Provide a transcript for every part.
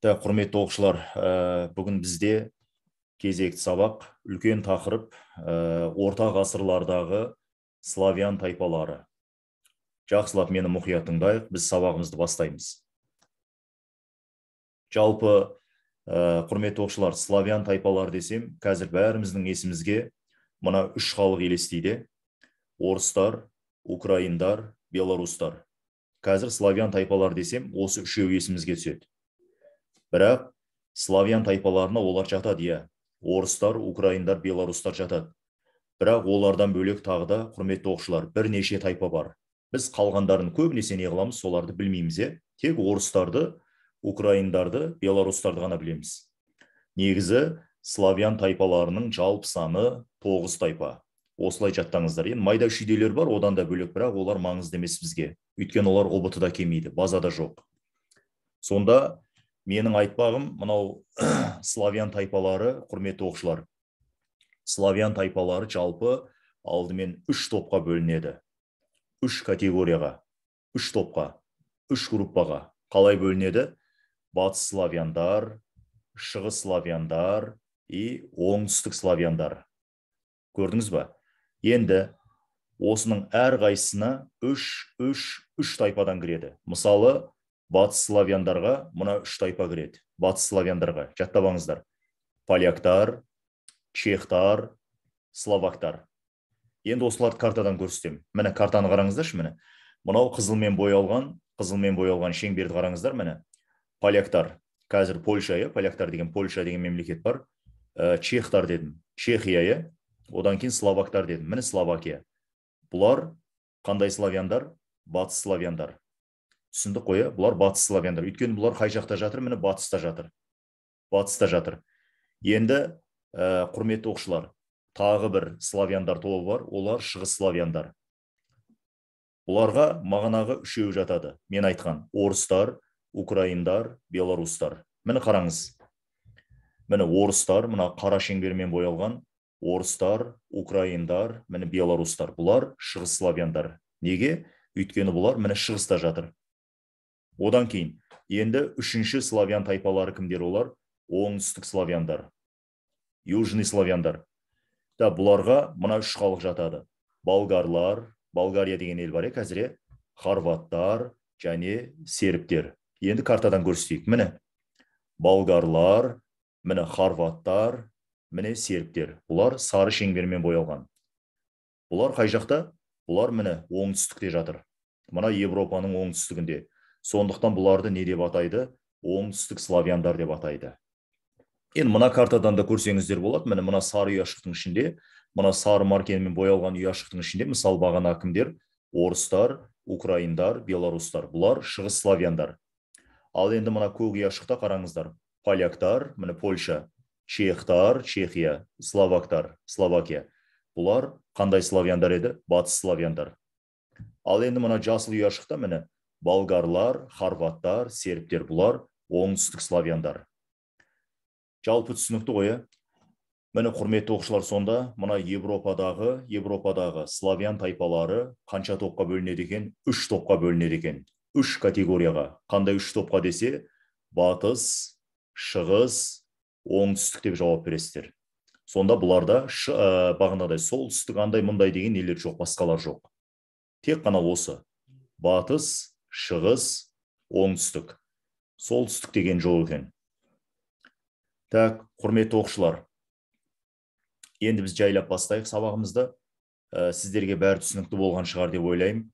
да құрметті оқушылар э, бүгін бізде кезекті сабақ үлкен тақырып э, орта ғасырлардағы славян тайпалары жақсылап мені мұқият біз сабағымызды бастаймыз жалпы э, құрметті оқушылар славян тайпалар десем қазір бәріміздің есімізге мына үш халық елестейді орыстар украиндар Беларустар. қазір славян тайпалар десем осы үшеуі есімізге түседі бірақ славян тайпаларына олар жатады иә орыстар украиндар беларустар жатады бірақ олардан бөлек тағы да құрметті оқушылар бірнеше тайпа бар біз қалғандарын көбінесе не соларды білмейміз иә тек орыстарды украиндарды беларустарды ғана білеміз негізі славян тайпаларының жалпы саны тоғыз тайпа осылай жаттаңыздар енді иә. майда шүйделер бар одан да бөлек бірақ олар маңызды емес бізге өйткені олар ұбт да келмейді базада жоқ сонда менің айтпағым мынау славян тайпалары құрметті оқушылар славян тайпалары жалпы алдымен үш топқа бөлінеді үш категорияға үш топқа үш группаға қалай бөлінеді батыс славяндар шығыс славяндар и оңтүстік славяндар көрдіңіз ба енді осының әр қайсына үш үш үш тайпадан кіреді мысалы батыс славяндарға мына үш тайпа кіреді батыс славяндарға жаттап алыңыздар поляктар чехтар словактар енді осыларды картадан көрсетемін міне картаны қараңыздаршы міне мынау қызылмен боялған қызылмен боялған шеңберді қараңыздар міне поляктар қазір польша иә поляктар деген польша деген мемлекет бар ә, чехтар дедім чехия иә одан кейін словактар дедім міне словакия бұлар қандай славяндар батыс славяндар түсіндік қой иә бұлар батыс славяндар өйткені бұлар қай жақта жатыр міне батыста жатыр батыста жатыр енді ә, құрметті оқушылар тағы бір славяндар тобы бар олар шығыс славяндар бұларға мағынағы үшеуі жатады мен айтқан орыстар украиндар белорустар міне қараңыз міне орыстар мына қара шеңбермен боялған орыстар украиндар міне белорустар бұлар шығыс славяндар неге өйткені бұлар міне шығыста жатыр одан кейін енді үшінші славян тайпалары кімдер олар оңтүстік славяндар южный славяндар да бұларға мына үш халық жатады болгарлар болгария деген ел бар иә қазір иә? хорваттар және сербтер енді картадан көрсетейік міне болгарлар міне хорваттар міне сербтер бұлар сары шеңбермен боялған бұлар қай жақта бұлар міне оңтүстікте жатыр мына европаның оңтүстігінде сондықтан бұларды не деп атайды оңтүстік славяндар деп атайды енді мына картадан да көрсеңіздер болады міне мына сары ұяшықтың ішінде мына сары маркермен боялған ұяшықтың ішінде мысалы бағана кімдер орыстар украиндар белорустар бұлар шығыс славяндар ал енді мына көк ұяшықта қараңыздар поляктар міне польша чехтар чехия словактар словакия бұлар қандай славяндар еді батыс славяндар ал енді мына жасыл ұяшықта міне болгарлар хорваттар сербтер бұлар оңтүстік славяндар жалпы түсінікті ғой иә міне құрметті оқушылар сонда мына европадағы европадағы славян тайпалары қанша топқа бөлінеді екен үш топқа бөлінеді екен үш категорияға қандай үш топқа десе батыс шығыс оңтүстік деп жауап бересіздер сонда бұларда бағынадай ә, солтүстік андай мындай деген нелер жоқ басқалар жоқ тек қана осы батыс шығыс оңтүстік солтүстік деген жоқ екен так құрметті оқушылар енді біз жайлап бастайық сабағымызды э, сіздерге бәрі түсінікті болған шығар деп ойлаймын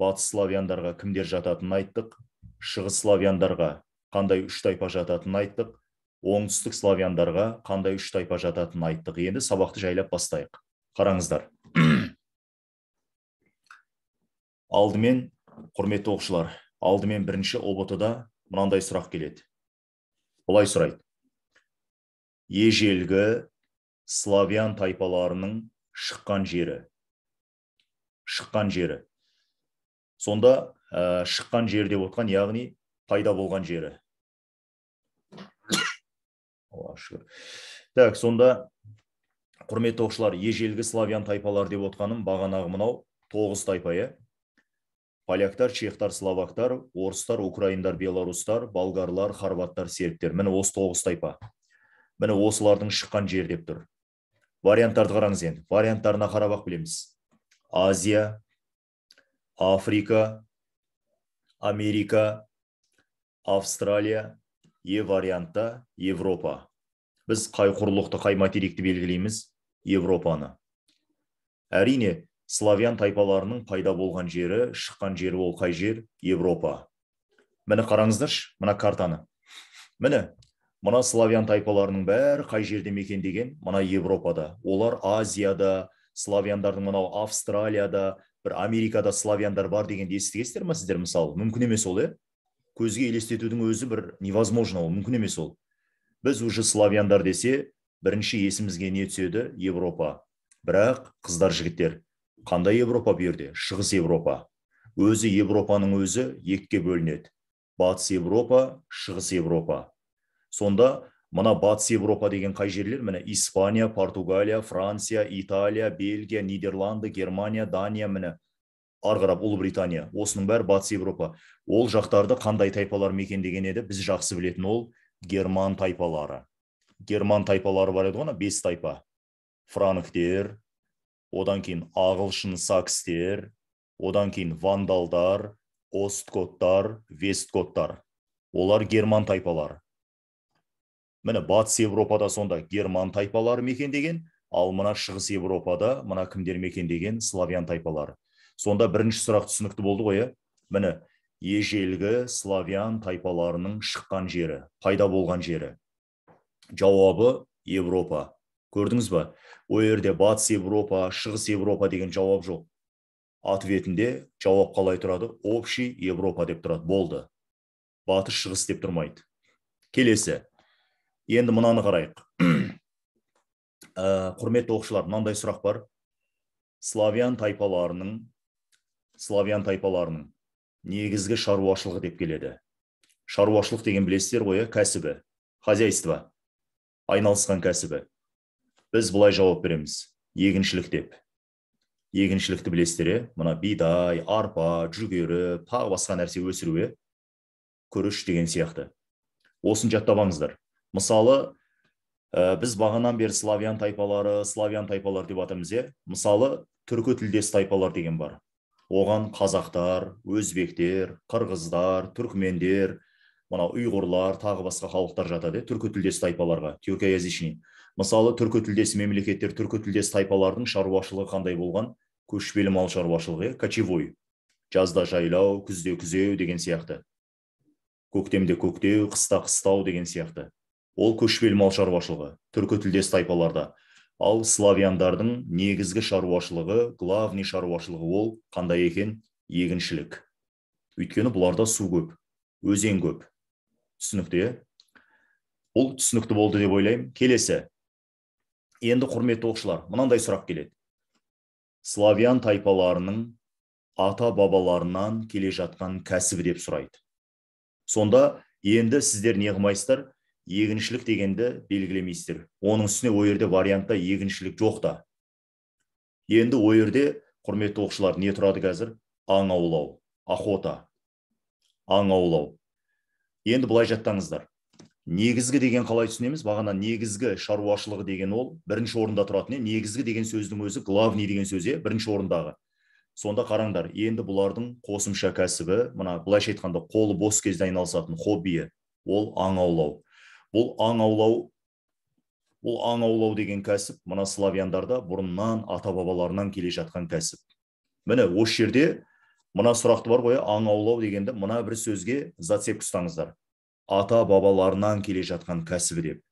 батыс славяндарға кімдер жататынын айттық шығыс славяндарға қандай үш тайпа жататынын айттық оңтүстік славяндарға қандай үш тайпа жататынын айттық енді сабақты жайлап бастайық қараңыздар алдымен құрметті оқушылар алдымен бірінші ұбт да мынандай сұрақ келеді былай сұрайды ежелгі славян тайпаларының шыққан жері шыққан жері сонда ә, шыққан жер деп отқан яғни пайда болған жері так сонда құрметті оқушылар ежелгі славян тайпалар деп отқаным бағанағы мынау тоғыз тайпа иә поляктар чехтар словактар орыстар украиндар белорустар болгарлар хорваттар сербтер міне осы тоғыз тайпа міне осылардың шыққан жері деп тұр варианттарды қараңыз енді варианттарына қарап ақ білеміз азия африка америка австралия е вариантта европа біз қай құрлықты қай материкті белгілейміз европаны әрине славян тайпаларының пайда болған жері шыққан жері ол қай жер европа міне қараңыздаршы мына картаны міне мына славян тайпаларының бәрі қай жерде мекендеген мына европада олар азияда славяндардың мынау австралияда бір америкада славяндар бар дегенді естігесіздер ма сіздер мысалы мүмкін емес ол иә көзге елестетудің өзі бір невозможно ол мүмкін емес ол біз уже славяндар десе бірінші есімізге не түседі европа бірақ қыздар жігіттер қандай европа бұл жерде шығыс европа өзі европаның өзі екіге бөлінеді батыс европа шығыс европа сонда мына батыс европа деген қай жерлер міне испания португалия франция италия бельгия нидерланды германия дания міне ары қарап ұлыбритания осының бәрі батыс европа ол жақтарды қандай тайпалар мекендеген еді біз жақсы білетін ол герман тайпалары герман тайпалары бар еді ғой бес тайпа франктер одан кейін ағылшын сакстер одан кейін вандалдар осткоттар весткоттар олар герман тайпалары міне батыс европада сонда герман тайпалары мекендеген ал мына шығыс европада мына кімдер мекендеген славян тайпалары сонда бірінші сұрақ түсінікті болды ғой иә міне ежелгі славян тайпаларының шыққан жері пайда болған жері жауабы европа көрдіңіз ба ол жерде батыс европа шығыс европа деген жауап жоқ ответінде жауап қалай тұрады общий европа деп тұрады болды батыс шығыс деп тұрмайды келесі енді мынаны қарайық ә, құрметті оқушылар мынандай сұрақ бар славян тайпаларының славян тайпаларының негізгі шаруашылығы деп келеді шаруашылық деген білесіздер ғой ә, кәсібі хозяйство айналысқан кәсібі біз былай жауап береміз егіншілік деп егіншілікті білесіздер иә мына бидай арпа жүгері тағы басқа нәрсе өсіру иә күріш деген сияқты Осын жаттабаңыздар. мысалы ә, біз бағанан бері славян тайпалары славян тайпалары деп атаймыз иә мысалы түркі тілдес тайпалар деген бар оған қазақтар өзбектер қырғыздар түркмендер мынау ұйғырлар тағы басқа халықтар жатады түркі тілдес тайпаларға тюркоязычный мысалы түркі тілдес мемлекеттер түркі тілдес тайпалардың шаруашылығы қандай болған көшпелі мал шаруашылығы иә кочевой жазда жайлау күзде күзеу деген сияқты көктемде көктеу қыста қыстау деген сияқты ол көшпелі мал шаруашылығы түркі тілдес тайпаларда ал славяндардың негізгі шаруашылығы главный шаруашылығы ол қандай екен егіншілік өйткені бұларда су көп өзен көп түсінікті иә бұл түсінікті болды деп ойлаймын келесі енді құрметті оқушылар мынандай сұрақ келеді славян тайпаларының ата бабаларынан келе жатқан кәсібі деп сұрайды сонда енді сіздер не қылмайсыздар егіншілік дегенді белгілемейсіздер оның үстіне ол жерде вариантта егіншілік жоқ та енді ол жерде құрметті оқушылар не тұрады қазір аң аулау охота аң аулау енді былай жаттаңыздар негізгі деген қалай түсінеміз бағана негізгі шаруашылығы деген ол бірінші орында тұратын иә. негізгі деген сөздің өзі главный деген сөз иә бірінші орындағы сонда қараңдар енді бұлардың қосымша кәсібі мына былайша айтқанда қолы бос кезде айналысатын хоббиі ол аң аулау бұл аң аулау бұл аң аулау деген кәсіп мына славяндарда бұрыннан ата бабаларынан келе жатқан кәсіп міне осы жерде мына сұрақты бар ғой аң аулау дегенді мына бір сөзге зацеп ұстаңыздар ата бабаларынан келе жатқан кәсібі деп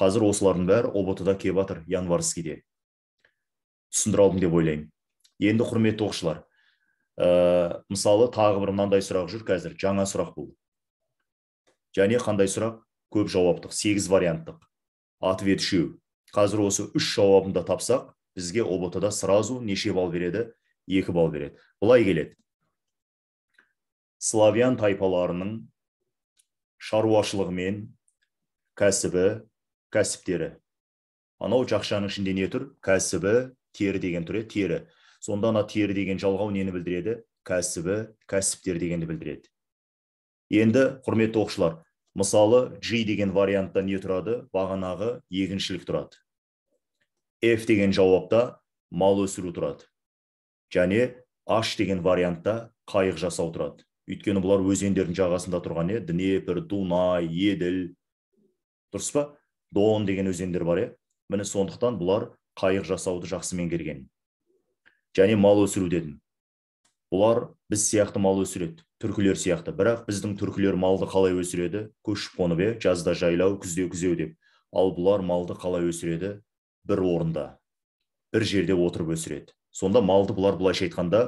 қазір осылардың бәрі ұбт да келіп жатыр январскийде түсіндіре алдым деп ойлаймын енді құрметті оқушылар ә, мысалы тағы бір мынандай сұрақ жүр қазір жаңа сұрақ бұл және қандай сұрақ көп жауаптық сегіз варианттық ответ үшеу қазір осы үш жауабын тапсақ бізге ұбт да сразу неше балл береді екі балл береді былай келеді славян тайпаларының мен, кәсібі кәсіптері анау жақшаның ішінде не тұр кәсібі тері деген тұр тері сонда ана тері деген жалғау нені білдіреді кәсібі кәсіптер дегенді білдіреді енді құрметті оқушылар мысалы g деген вариантта не тұрады бағанағы егіншілік тұрады f деген жауапта мал өсіру тұрады және h деген вариантта қайық жасау тұрады өйткені бұлар өзендердің жағасында тұрған иә днепр дунай еділ дұрыс па дон деген өзендер бар иә міне сондықтан бұлар қайық жасауды жақсы меңгерген және мал өсіру дедім бұлар біз сияқты мал өсіреді түркілер сияқты бірақ біздің түркілер малды қалай өсіреді көшіп қонып иә жазда жайлау күзде күзеу деп ал бұлар малды қалай өсіреді бір орында бір жерде отырып өсіреді сонда малды бұлар былайша айтқанда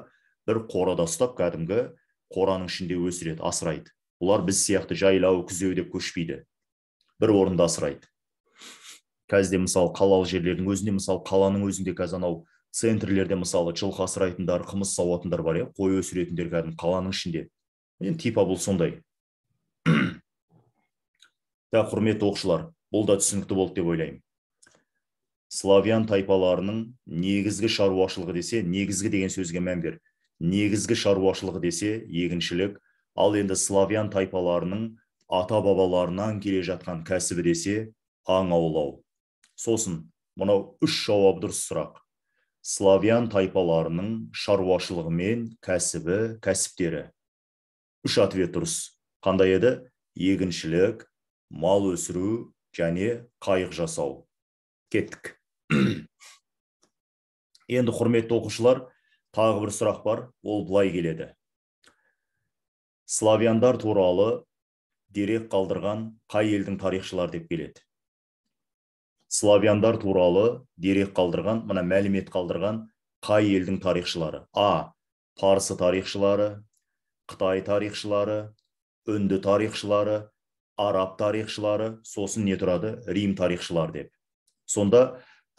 бір қорада ұстап кәдімгі қораның ішінде өсіреді асырайды бұлар біз сияқты жайлау күзеу деп көшпейді бір орында асырайды қазір де мысалы қалалық жерлердің өзінде мысалы қаланың өзінде қазір анау центрлерде мысалы жылқы асырайтындар қымыз сауатындар бар иә қой өсіретіндер кәдімгі қаланың ішінде енді типа бұл сондай так құрметті оқушылар бұл да түсінікті болды деп ойлаймын славян тайпаларының негізгі шаруашылығы десе негізгі деген сөзге мән бер негізгі шаруашылығы десе егіншілік ал енді славян тайпаларының ата бабаларынан келе жатқан кәсібі десе аң аулау сосын мынау үш жауап дұрыс сұрақ славян тайпаларының шаруашылығы мен кәсібі кәсіптері үш ответ дұрыс қандай еді егіншілік мал өсіру және қайық жасау кеттік енді құрметті оқушылар тағы бір сұрақ бар ол былай келеді славяндар туралы дерек қалдырған қай елдің тарихшылары деп келеді славяндар туралы дерек қалдырған мына мәлімет қалдырған қай елдің тарихшылары а парсы тарихшылары қытай тарихшылары үнді тарихшылары араб тарихшылары сосын не тұрады рим тарихшылары деп сонда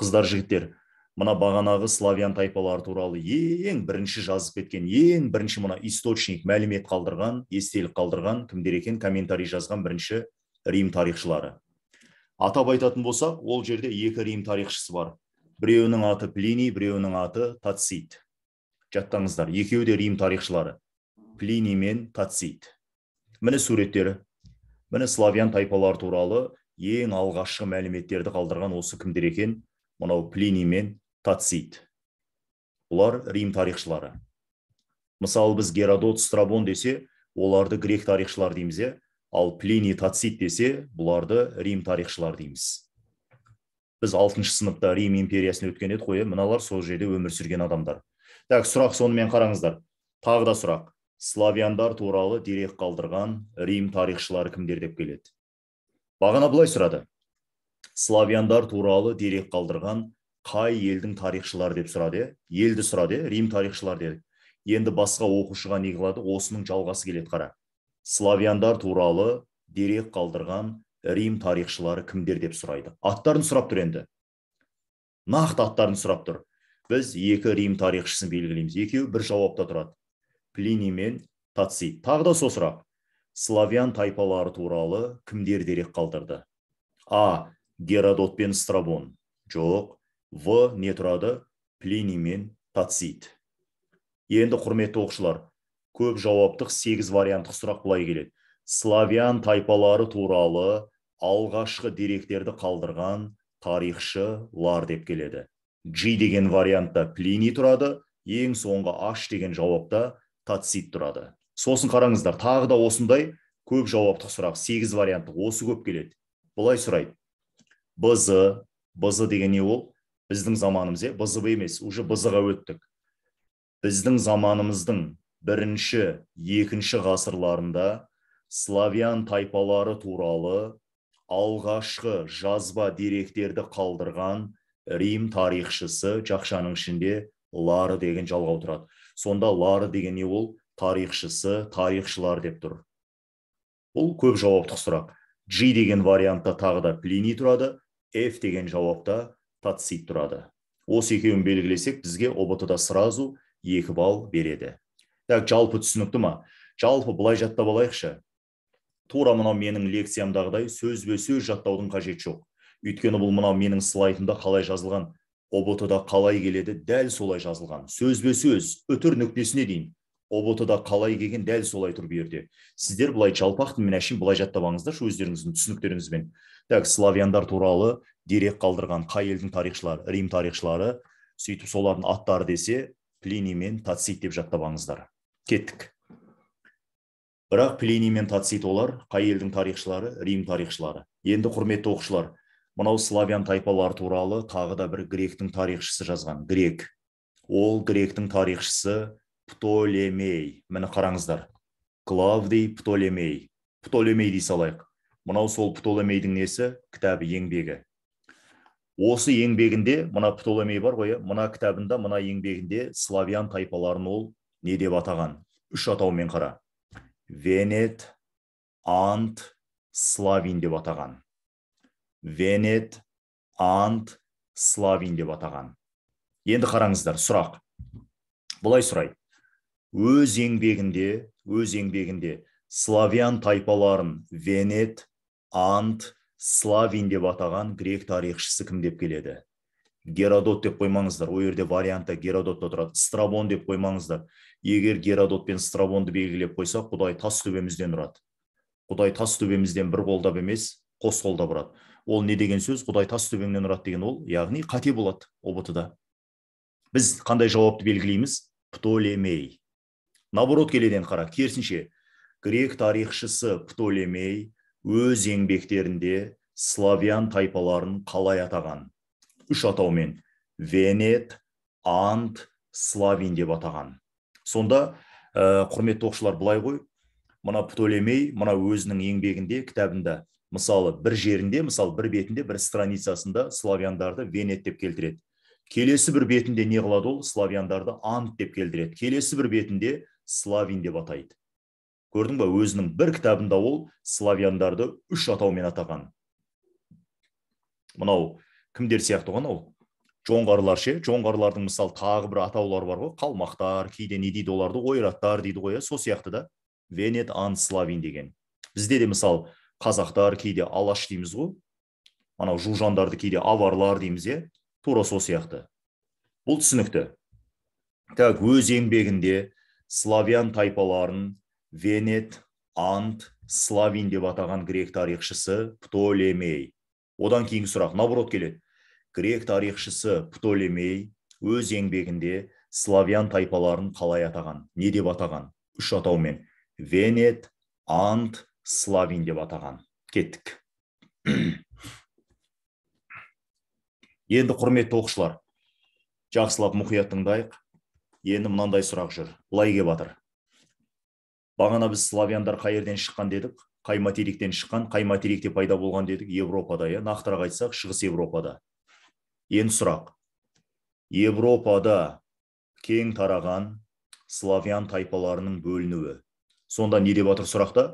қыздар жігіттер мына бағанағы славян тайпалары туралы ең бірінші жазып кеткен ең бірінші мына источник мәлімет қалдырған естелік қалдырған кімдер екен комментарий жазған бірінші рим тарихшылары атап айтатын болсақ ол жерде екі рим тарихшысы бар біреуінің аты плиний біреуінің аты тацит жаттаңыздар екеуі де рим тарихшылары плиний мен тацит міне суреттері міне славян тайпалары туралы ең алғашқы мәліметтерді қалдырған осы кімдер екен мынау плиний мен тацит бұлар рим тарихшылары мысалы біз геродот страбон десе оларды грек тарихшылар дейміз иә ал плиний тацит десе бұларды рим тарихшылар дейміз біз алтыншы сыныпта рим империясын өткен едік қой иә. мыналар сол жерде өмір сүрген адамдар так сұрақ сонымен қараңыздар тағы да сұрақ славяндар туралы дерек қалдырған рим тарихшылары кімдер деп келеді бағана былай сұрады славяндар туралы дерек қалдырған қай елдің тарихшылары деп сұрады иә? елді сұрады иә? рим тарихшылары деді енді басқа оқушыға не қылады осының жалғасы келеді қара славяндар туралы дерек қалдырған рим тарихшылары кімдер деп сұрайды аттарын сұрап тұр енді нақты аттарын сұрап тұр біз екі рим тарихшысын белгілейміз екеуі бір жауапта тұрады Плини мен тацит тағы да сол сұрақ славян тайпалары туралы кімдер дерек қалдырды а геродот пен страбон жоқ в не тұрады плиний мен тацит енді құрметті оқушылар көп жауаптық сегіз варианттық сұрақ былай келеді славян тайпалары туралы алғашқы деректерді қалдырған тарихшы лар деп келеді g деген вариантта плини тұрады ең соңғы h деген жауапта тацит тұрады сосын қараңыздар тағы да осындай көп жауаптық сұрақ сегіз варианттық осы көп келеді былай сұрайды бз бз деген не ол біздің заманымыз иә бзв емес уже бз өттік біздің заманымыздың бірінші екінші ғасырларында славян тайпалары туралы алғашқы жазба деректерді қалдырған рим тарихшысы жақшаның ішінде лары деген жалғау тұрады сонда лары деген не ол тарихшысы тарихшылар деп тұр бұл көп жауаптық сұрақ g деген вариантта тағы да плини тұрады f деген жауапта татси тұрады осы екеуін белгілесек бізге обт да сразу екі балл береді так жалпы түсінікті ма жалпы былай жаттап алайықшы тура мынау менің лекциямдағыдай сөзбе сөз жаттаудың қажеті жоқ өйткені бұл мынау менің слайдымда қалай жазылған обт да қалай келеді дәл солай жазылған сөзбе сөз үтір нүктесіне дейін ұбт да қалай келген дәл солай тұр бұл жерде сіздер былай жалпақ тілмен әшейін былай жаттап өздеріңіздің түсініктеріңізбен так славяндар туралы дерек қалдырған қай елдің тарихшылары рим тарихшылары сөйтіп солардың аттары десе плиний мен тацит деп жаттап алыңыздар кеттік бірақ плиний мен тацит олар қай елдің тарихшылары рим тарихшылары енді құрметті оқушылар мынау славян тайпалар туралы тағы да бір гректің тарихшысы жазған грек ол гректің тарихшысы птолемей міне қараңыздар клавдий птолемей птолемей дей салайық мынау сол птолемейдің несі кітабы еңбегі осы еңбегінде мына птолемей бар ғой мына кітабында мына еңбегінде славян тайпаларын ол не деп атаған үш атаумен қара венет ант славин деп атаған венет ант славин деп атаған енді қараңыздар сұрақ былай сұрай өз еңбегінде өз еңбегінде славян тайпаларын венет ант славин деп атаған грек тарихшысы кім деп келеді геродот деп қоймаңыздар ол жерде вариантта геродот тұрады страбон деп қоймаңыздар егер геродот пен страбонды белгілеп қойсақ құдай тас төбемізден ұрады құдай тас төбемізден бір қолдап емес қос қолдап ұрады ол не деген сөз құдай тас төбеңнен ұрады деген ол яғни қате болады ұбт да біз қандай жауапты белгілейміз птолемей наоборот келеден қара керісінше грек тарихшысы птолемей өз еңбектерінде славян тайпаларын қалай атаған үш атаумен венет ант славин деп атаған сонда ә, құрметті оқушылар былай ғой мына птолемей мына өзінің еңбегінде кітабында мысалы бір жерінде мысалы бір бетінде бір страницасында славяндарды венет деп келтіреді келесі бір бетінде не қылады ол славяндарды ант деп келтіреді келесі бір бетінде славин деп атайды көрдің ба өзінің бір кітабында ол славяндарды үш атаумен атаған мынау кімдер сияқты ғой анау жоңғарлар ше жоңғарлардың мысалы тағы бір атаулары бар ғой қалмақтар кейде не дейді оларды ойраттар дейді ғой иә сияқты да венет ан славин деген бізде де мысалы қазақтар кейде алаш дейміз ғой анау жужандарды кейде аварлар дейміз иә тура сол сияқты бұл түсінікті так өз еңбегінде славян тайпаларын венет ант славин деп атаған грек тарихшысы птолемей одан кейінгі сұрақ наоборот келеді грек тарихшысы птолемей өз еңбегінде славян тайпаларын қалай атаған не деп атаған үш атаумен венет ант славин деп атаған кеттік енді құрметті оқушылар жақсылап мұқият енді мынандай сұрақ жүр былай батыр. бағана біз славяндар қай жерден шыққан дедік қай материктен шыққан қай материкте пайда болған дедік европада иә нақтырақ айтсақ шығыс европада енді сұрақ европада кең тараған славян тайпаларының бөлінуі сонда не деп жатыр сұрақта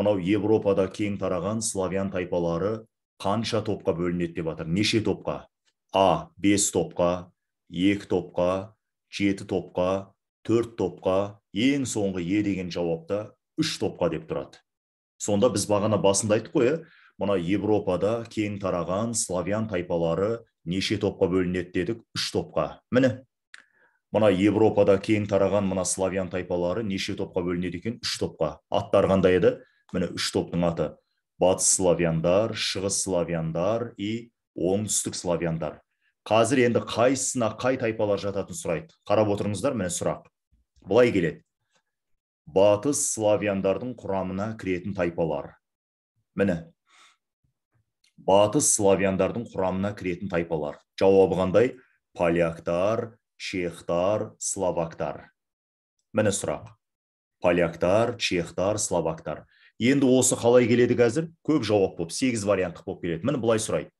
мынау европада кең тараған славян тайпалары қанша топқа бөлінеді деп жатыр неше топқа а бес топқа екі топқа жеті топқа төрт топқа ең соңғы е деген жауапта үш топқа деп тұрады сонда біз бағана басында айттық қой э? мына европада кең тараған славян тайпалары неше топқа бөлінеді дедік үш топқа міне мына европада кең тараған мына славян тайпалары неше топқа бөлінеді екен үш топқа аттары қандай еді міне үш топтың аты батыс славяндар шығыс славяндар и оңтүстік славяндар қазір енді қайсысына қай тайпалар жататынын сұрайды қарап отырыңыздар міне сұрақ былай келеді батыс славяндардың құрамына кіретін тайпалар міне батыс славяндардың құрамына кіретін тайпалар жауабы қандай поляктар чехтар словактар міне сұрақ поляктар чехтар словактар енді осы қалай келеді қазір көп жауап болып сегіз варианттық болып келеді міне былай сұрайды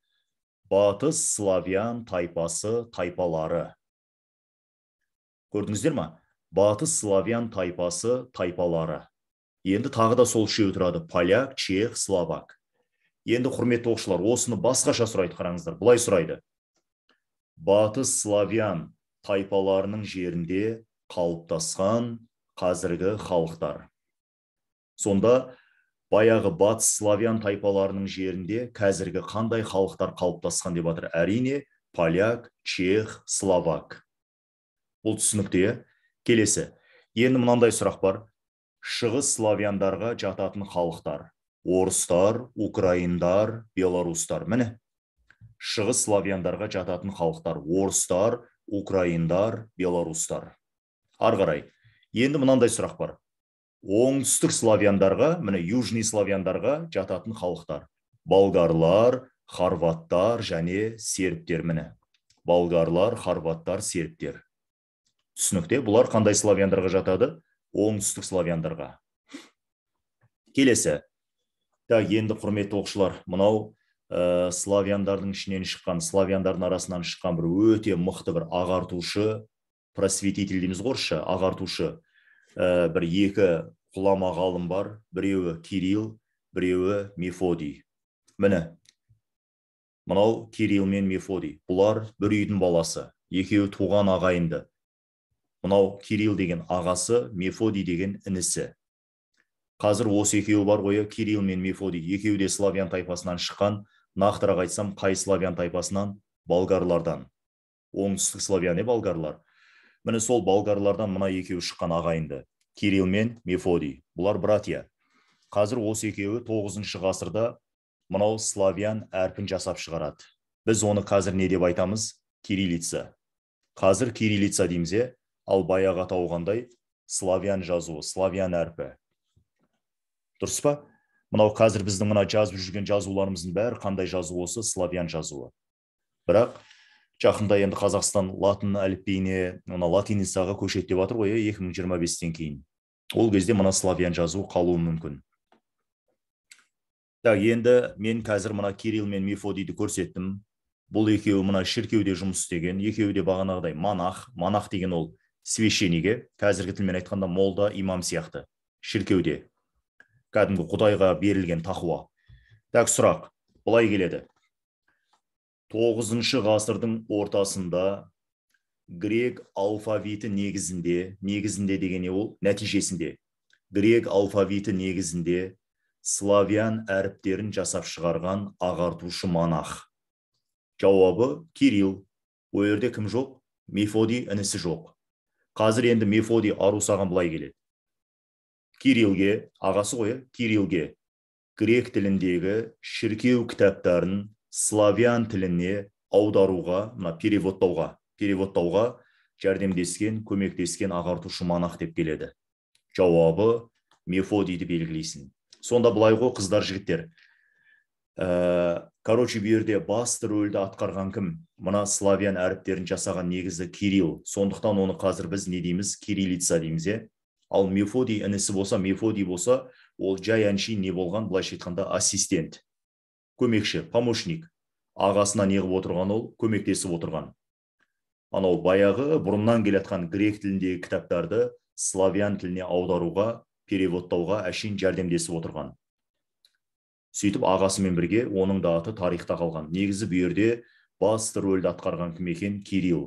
батыс славян тайпасы тайпалары көрдіңіздер ма батыс славян тайпасы тайпалары енді тағы да сол үшеуі тұрады поляк чех словак енді құрметті оқушылар осыны басқаша сұрайды қараңыздар былай сұрайды батыс славян тайпаларының жерінде қалыптасқан қазіргі халықтар сонда баяғы батыс славян тайпаларының жерінде қазіргі қандай халықтар қалыптасқан деп жатыр әрине поляк чех словак бұл түсінікті келесі енді мынандай сұрақ бар шығыс славяндарға жататын халықтар орыстар украиндар белорустар міне шығыс славяндарға жататын халықтар орыстар украиндар белорустар ары қарай енді мынандай сұрақ бар оңтүстік славяндарға міне южный славяндарға жататын халықтар болгарлар хорваттар және сербтер міне болгарлар хорваттар сербтер түсінікте бұлар қандай славяндарға жатады оңтүстік славяндарға келесі так енді құрметті оқушылар мынау э, славяндардың ішінен шыққан славяндардың арасынан шыққан бір өте мықты бір ағартушы просветитель дейміз ғой ағартушы ә, бір екі ғұлама ғалым бар біреуі кирилл біреуі мефодий міне мынау кирилл мен мефодий бұлар бір үйдің баласы екеуі туған ағайынды мынау кирилл деген ағасы мефодий деген інісі қазір осы екеуі бар ғой кирилл мен мефодий екеуі де славян тайпасынан шыққан нақтырақ айтсам қай славян тайпасынан болгарлардан оңтүстік славян болгарлар міне сол болгарлардан мына екеуі шыққан ағайынды кирилл мен мефодий бұлар братья қазір осы екеуі тоғызыншы ғасырда мынау славян әрпін жасап шығарады біз оны қазір не деп айтамыз кириллица қазір кириллица дейміз иә ал баяғы қандай славян жазуы славян әрпі дұрыс па мынау қазір біздің мына жазып жүрген жазуларымыздың бәрі қандай жазу осы славян жазуы бірақ жақында енді қазақстан латын әліпбиіне мына латиницаға көшеді деп жатыр ғой иә екі мың жиырма бестен кейін ол кезде мына славян жазу қалуы мүмкін так енді мен қазір мына кирилл мен мефодийді көрсеттім бұл екеуі мына шіркеуде жұмыс істеген екеуі де бағанағыдай монах монах деген ол священнигі қазіргі тілмен айтқанда молда имам сияқты шіркеуде кәдімгі құдайға берілген тақуа так сұрақ былай келеді тоғызыншы ғасырдың ортасында грек алфавиті негізінде негізінде деген не ол нәтижесінде грек алфавиті негізінде славян әріптерін жасап шығарған ағартушы монах жауабы кирилл ол жерде кім жоқ мефодий інісі жоқ қазір енді мефодий арусаған былай келеді кирилге ағасы ғой кирилге грек тіліндегі шіркеу кітаптарын славян тіліне аударуға мына переводтауға переводтауға жәрдемдескен көмектескен ағартушы монах деп келеді жауабы мефодийді белгілейсің сонда былай ғой қыздар жігіттер ә, короче бұл жерде басты рөлді атқарған кім мына славян әріптерін жасаған негізі кирилл сондықтан оны қазір біз не дейміз кириллица дейміз иә ал мефодий інісі болса мефодий болса ол жай әншейін не болған былайша айтқанда ассистент көмекші помощник ағасына неғып отырған ол көмектесіп отырған анау баяғы бұрыннан келе жатқан грек тіліндегі кітаптарды славян тіліне аударуға переводтауға әшейін жәрдемдесіп отырған сөйтіп ағасымен бірге оның да аты тарихта қалған негізі бұл жерде басты рөлді атқарған кім екен кирилл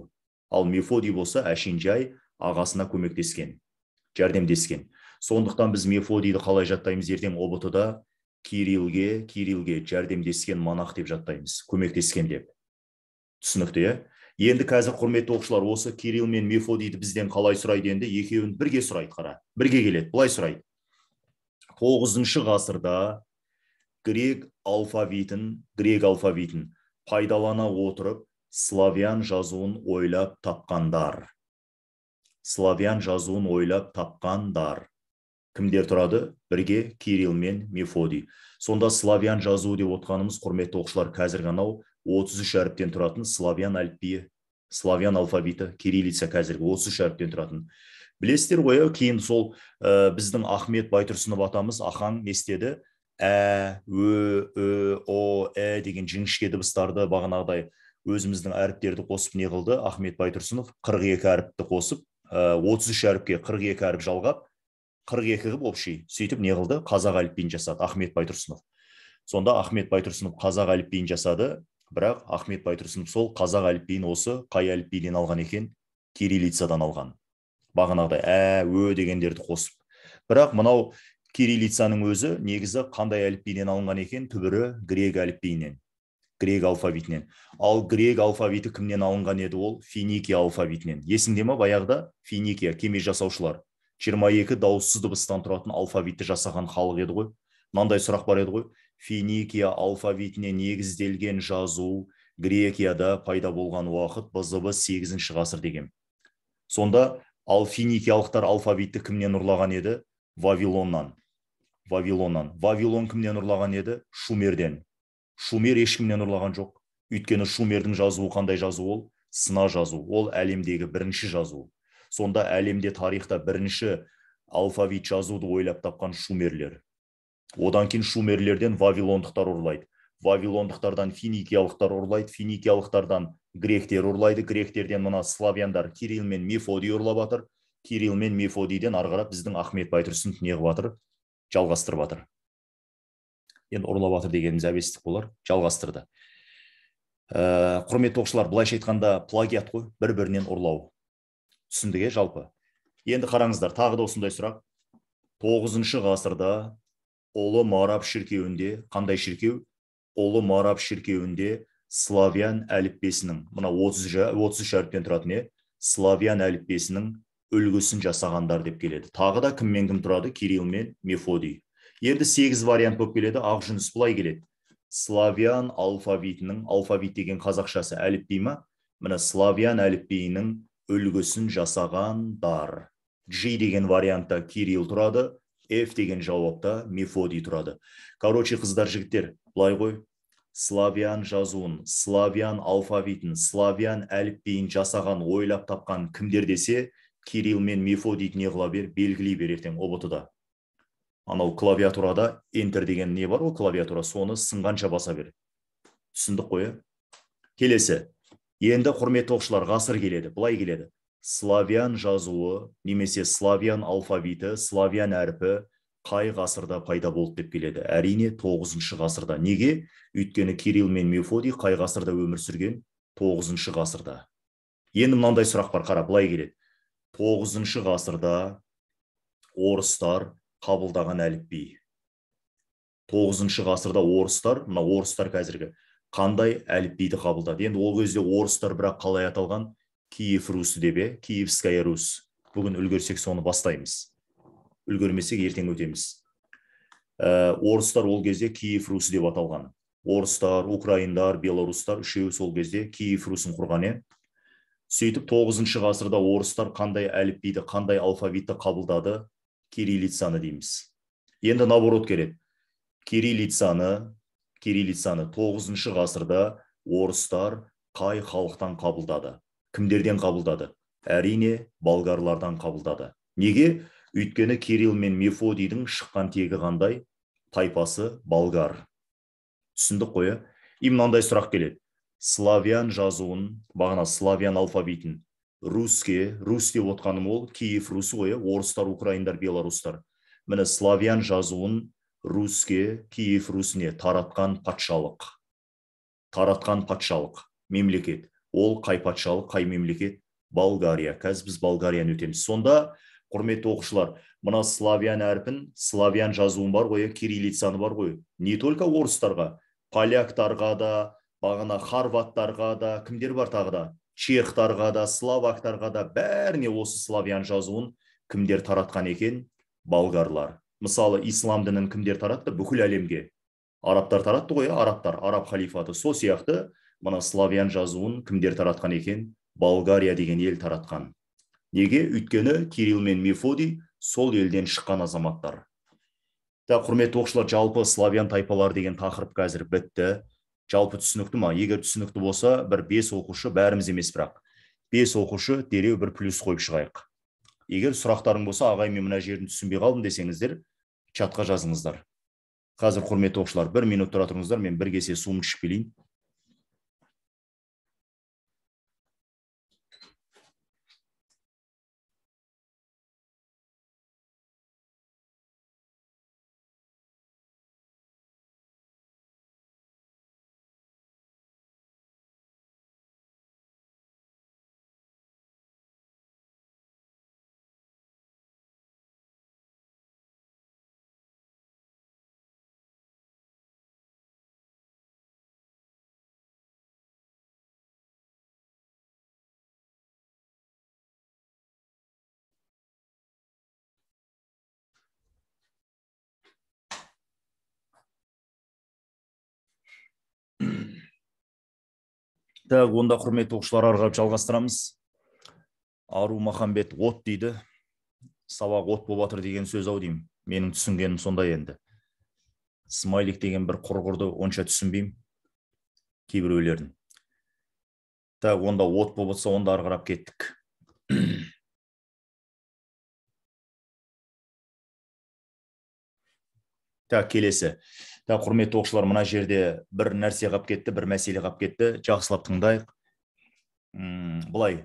ал мефодий болса әшейін жай ағасына көмектескен жәрдемдескен сондықтан біз мефодийді қалай жаттаймыз ертең ұбт да кирилге кирилге жәрдемдескен монах деп жаттаймыз көмектескен деп түсінікті иә енді қазір құрметті оқушылар осы кирилл мен мефодийді бізден қалай сұрайды енді екеуін бірге сұрайды қара бірге келеді былай сұрайды тоғызыншы ғасырда грек алфавитін грек алфавитін пайдалана отырып славян жазуын ойлап тапқандар славян жазуын ойлап тапқандар кімдер тұрады бірге кирилл мен мефодий сонда славян жазуы деп отқанымыз құрметті оқушылар қазіргі анау 33 әріптен тұратын славян әліпбиі славян алфавиті кириллица қазіргі 33 әріптен тұратын білесіздер ғой кейін сол ә, біздің ахмет байтұрсынов атамыз ахаң не істеді ә ө ө о ә деген жіңішке дыбыстарды бағанағыдай өзіміздің әріптерді қосып не қылды ахмет байтұрсынов 42 әріпті қосып э, отыз үш әріпке 42 әріп жалғап қырық екі қылып общий сөйтіп не қылды қазақ әліпбиін жасады ахмет байтұрсынов сонда ахмет байтұрсынов қазақ әліпбиін жасады бірақ ахмет байтұрсынов сол қазақ әліпбиін осы қай әліпбиден алған екен кириллицадан алған бағанағыдай ә ө дегендерді қосып бірақ мынау кириллицаның өзі негізі қандай әліпбиден алынған екен түбірі грек әліпбиінен грек алфавитінен ал грек алфавиті кімнен алынған еді ол финикия алфавитінен есіңде ма баяғыда финикия кеме жасаушылар жиырма екі дауыссыз дыбыстан тұратын алфавитті жасаған халық еді ғой мынандай сұрақ бар еді ғой финикия алфавитіне негізделген жазу грекияда пайда болған уақыт бзб сегізінші ғасыр деген сонда ал финикиялықтар алфавитті кімнен ұрлаған еді вавилоннан вавилоннан вавилон кімнен ұрлаған еді шумерден шумер ешкімнен ұрлаған жоқ өйткені шумердің жазуы қандай жазу ол сына жазу ол әлемдегі бірінші жазу сонда әлемде тарихта бірінші алфавит жазуды ойлап тапқан шумерлер одан кейін шумерлерден вавилондықтар ұрлайды вавилондықтардан финикиялықтар ұрлайды финикиялықтардан гректер ұрлайды гректерден мына славяндар кирилл мен мефодий ұрлап жатыр кирилл мен мефодийден ары қарап біздің ахмет байтұрсынов не жатыр жалғастырып жатыр енді ұрлап жатыр дегеніміз әбестік болар жалғастырды ә, құрметті оқушылар былайша айтқанда плагиат қой бір бірінен ұрлау түсіндік иә жалпы енді қараңыздар тағы да осындай сұрақ тоғызыншы ғасырда ұлы мараб шіркеуінде қандай шіркеу ұлы мараб шіркеуінде славян әліппесінің мына отыз үш әріптен тұратын иә славян әліппесінің үлгісін жасағандар деп келеді тағы да кіммен кім тұрады кирилл мен мефодий енді сегіз вариант болып келеді ақжүніс былай келеді славян алфавитінің алфавит деген қазақшасы әліпби ма міне славян әліпбиінің үлгісін дар. g деген вариантта кирилл тұрады f деген жауапта мефодий тұрады короче қыздар жігіттер былай ғой славян жазуын славян алфавитін славян әліпбиін жасаған ойлап тапқан кімдер десе кирилл мен мефодийді не бер белгілей бер ертең ұбт анау клавиатурада enter деген не бар ғой клавиатура соны сынғанша баса бер түсіндік қой келесі енді құрметті оқушылар ғасыр келеді былай келеді славян жазуы немесе славян алфавиті славян әрпі қай ғасырда пайда болды деп келеді әрине тоғызыншы ғасырда неге өйткені кирилл мен мефодий қай ғасырда өмір сүрген тоғызыншы ғасырда енді мынандай сұрақ бар қара былай келеді тоғызыншы ғасырда орыстар қабылдаған әліпби тоғызыншы ғасырда орыстар мына орыстар қазіргі қандай әліпбиді қабылдады енді ол кезде орыстар бірақ қалай аталған киев русы деп иә киевская русь бүгін үлгерсек соны бастаймыз үлгермесек ертең өтеміз ә, орыстар ол кезде киев русы деп аталған орыстар украиндар белорустар үшеуі сол кезде киев русын құрған иә сөйтіп тоғызыншы ғасырда орыстар қандай әліпбиді қандай алфавитті қабылдады кириллицаны дейміз енді наоборот келеді кириллицаны кириллицаны тоғызыншы ғасырда орыстар қай халықтан қабылдады кімдерден қабылдады әрине болгарлардан қабылдады неге өйткені кирилл мен мефодийдің шыққан тегі қандай тайпасы болгар түсіндік қой и мынандай сұрақ келеді славян жазуын бағана славян алфавитін руске рус деп отқаным ол киев русы ғой орыстар украиндар белорустар міне славян жазуын Руске, киев русіне таратқан патшалық таратқан патшалық мемлекет ол қай патшалық қай мемлекет болгария қазір біз болгарияны өтеміз сонда құрметті оқушылар мына славян әрпін славян жазуын бар ғой кириллицаны бар ғой не только орыстарға поляктарға да бағана Харваттарға да кімдер бар тағы да чехтарға да словактарға да бәріне осы славян жазуын кімдер таратқан екен болгарлар мысалы ислам дінін кімдер таратты бүкіл әлемге арабтар таратты ғой иә, арабтар араб халифаты сол сияқты мына славян жазуын кімдер таратқан екен болгария деген ел таратқан неге өйткені кирилл мен мефодий сол елден шыққан азаматтар так құрметті оқушылар жалпы славян тайпалар деген тақырып қазір бітті жалпы түсінікті ма егер түсінікті болса бір бес оқушы бәріміз емес бірақ бес оқушы дереу бір плюс қойып шығайық егер сұрақтарың болса ағай мен мына жерін түсінбей қалдым десеңіздер чатқа жазыңыздар қазір құрметті оқушылар бір минут тұра мен бір кесе суымды ішіп келейін так онда құрметті оқушылар ары қарап жалғастырамыз ару махамбет от дейді сабақ от болып жатыр деген сөз ау деймін менің түсінгенім сондай енді смайлик деген бір құрғырды онша түсінбеймін кейбіреулерін так онда от болып жатса онда ары қарап кеттік так келесі Та құрметті оқушылар мына жерде бір нәрсе қап кетті бір мәселе қап кетті жақсылап тыңдайық былай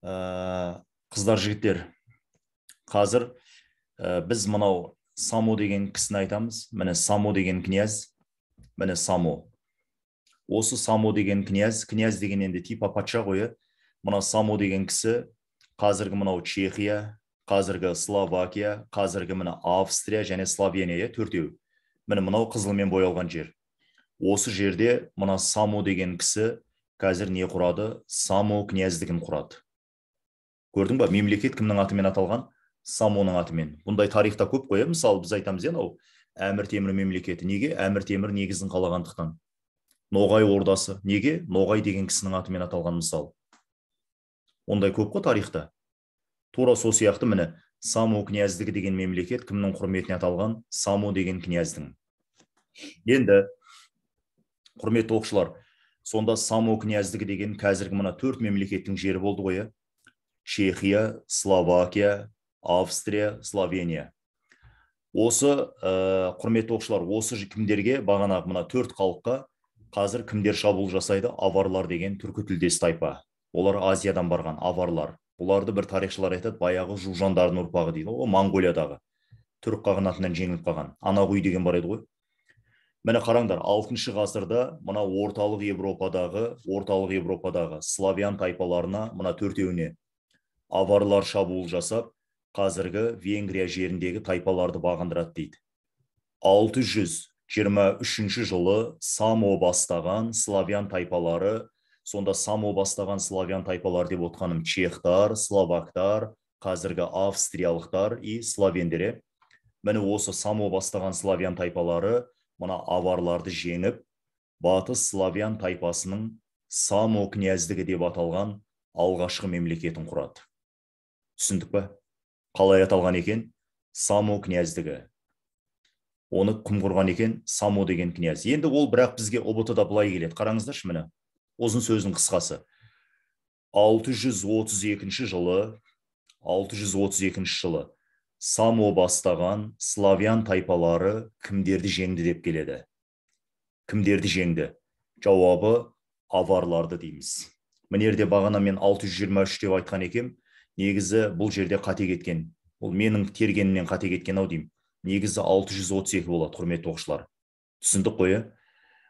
ә, қыздар жігіттер қазір ә, біз мынау саму деген кісіні айтамыз міне саму деген князь міне саму осы саму деген князь князь деген енді типа патша ғой ә. мына саму деген кісі қазіргі мынау чехия қазіргі словакия қазіргі міне австрия және словения төртеу міне мынау қызылмен боялған жер осы жерде мына само деген кісі қазір не құрады само князьдігін құрады көрдің ба мемлекет кімнің атымен аталған самоның атымен бұндай тарихта көп қой мысалы біз айтамыз иә әмір темір мемлекеті неге әмір темір негізін қалағандықтан ноғай ордасы неге ноғай деген кісінің атымен аталған мысал ондай көп қой тарихта тура сол сияқты міне саму князьдігі деген мемлекет кімнің құрметіне аталған саму деген князьдің енді құрметті оқушылар сонда саму князьдігі деген қазіргі мына төрт мемлекеттің жері болды ғой чехия словакия австрия словения осы ә, құрметті оқушылар осы кімдерге бағанағы мына төрт халыққа қазір кімдер шабуыл жасайды аварлар деген түркі тілдес тайпа олар азиядан барған аварлар бұларды бір тарихшылар айтады баяғы жужандардың ұрпағы дейді ғой моңғолиядағы түрік қағанатынан жеңіліп қалған анағұй деген бар еді ғой міне қараңдар алтыншы ғасырда мына орталық европадағы орталық европадағы славян тайпаларына мына төртеуіне аварлар шабуыл жасап қазіргі венгрия жеріндегі тайпаларды бағындырады дейді 623 жылы само бастаған славян тайпалары сонда само бастаған славян тайпалар деп отқаным чехтар словактар қазіргі австриялықтар и словендер иә міне осы само бастаған славян тайпалары мына аварларды жеңіп батыс славян тайпасының само князьдігі деп аталған алғашқы мемлекетін құрады түсіндік па қалай аталған екен само князьдігі оны кім құрған екен само деген князь енді ол бірақ бізге ұбт да былай келеді қараңыздаршы міне ұзын сөздің қысқасы 632 жылы 632 жылы само бастаған славян тайпалары кімдерді жеңді деп келеді кімдерді жеңді жауабы аварларды дейміз Мінерде бағана мен 623 деп айтқан екем негізі бұл жерде қате кеткен ол менің тергенімнен қате кеткен ау деймін негізі 632 болады құрметті оқушылар түсіндік қой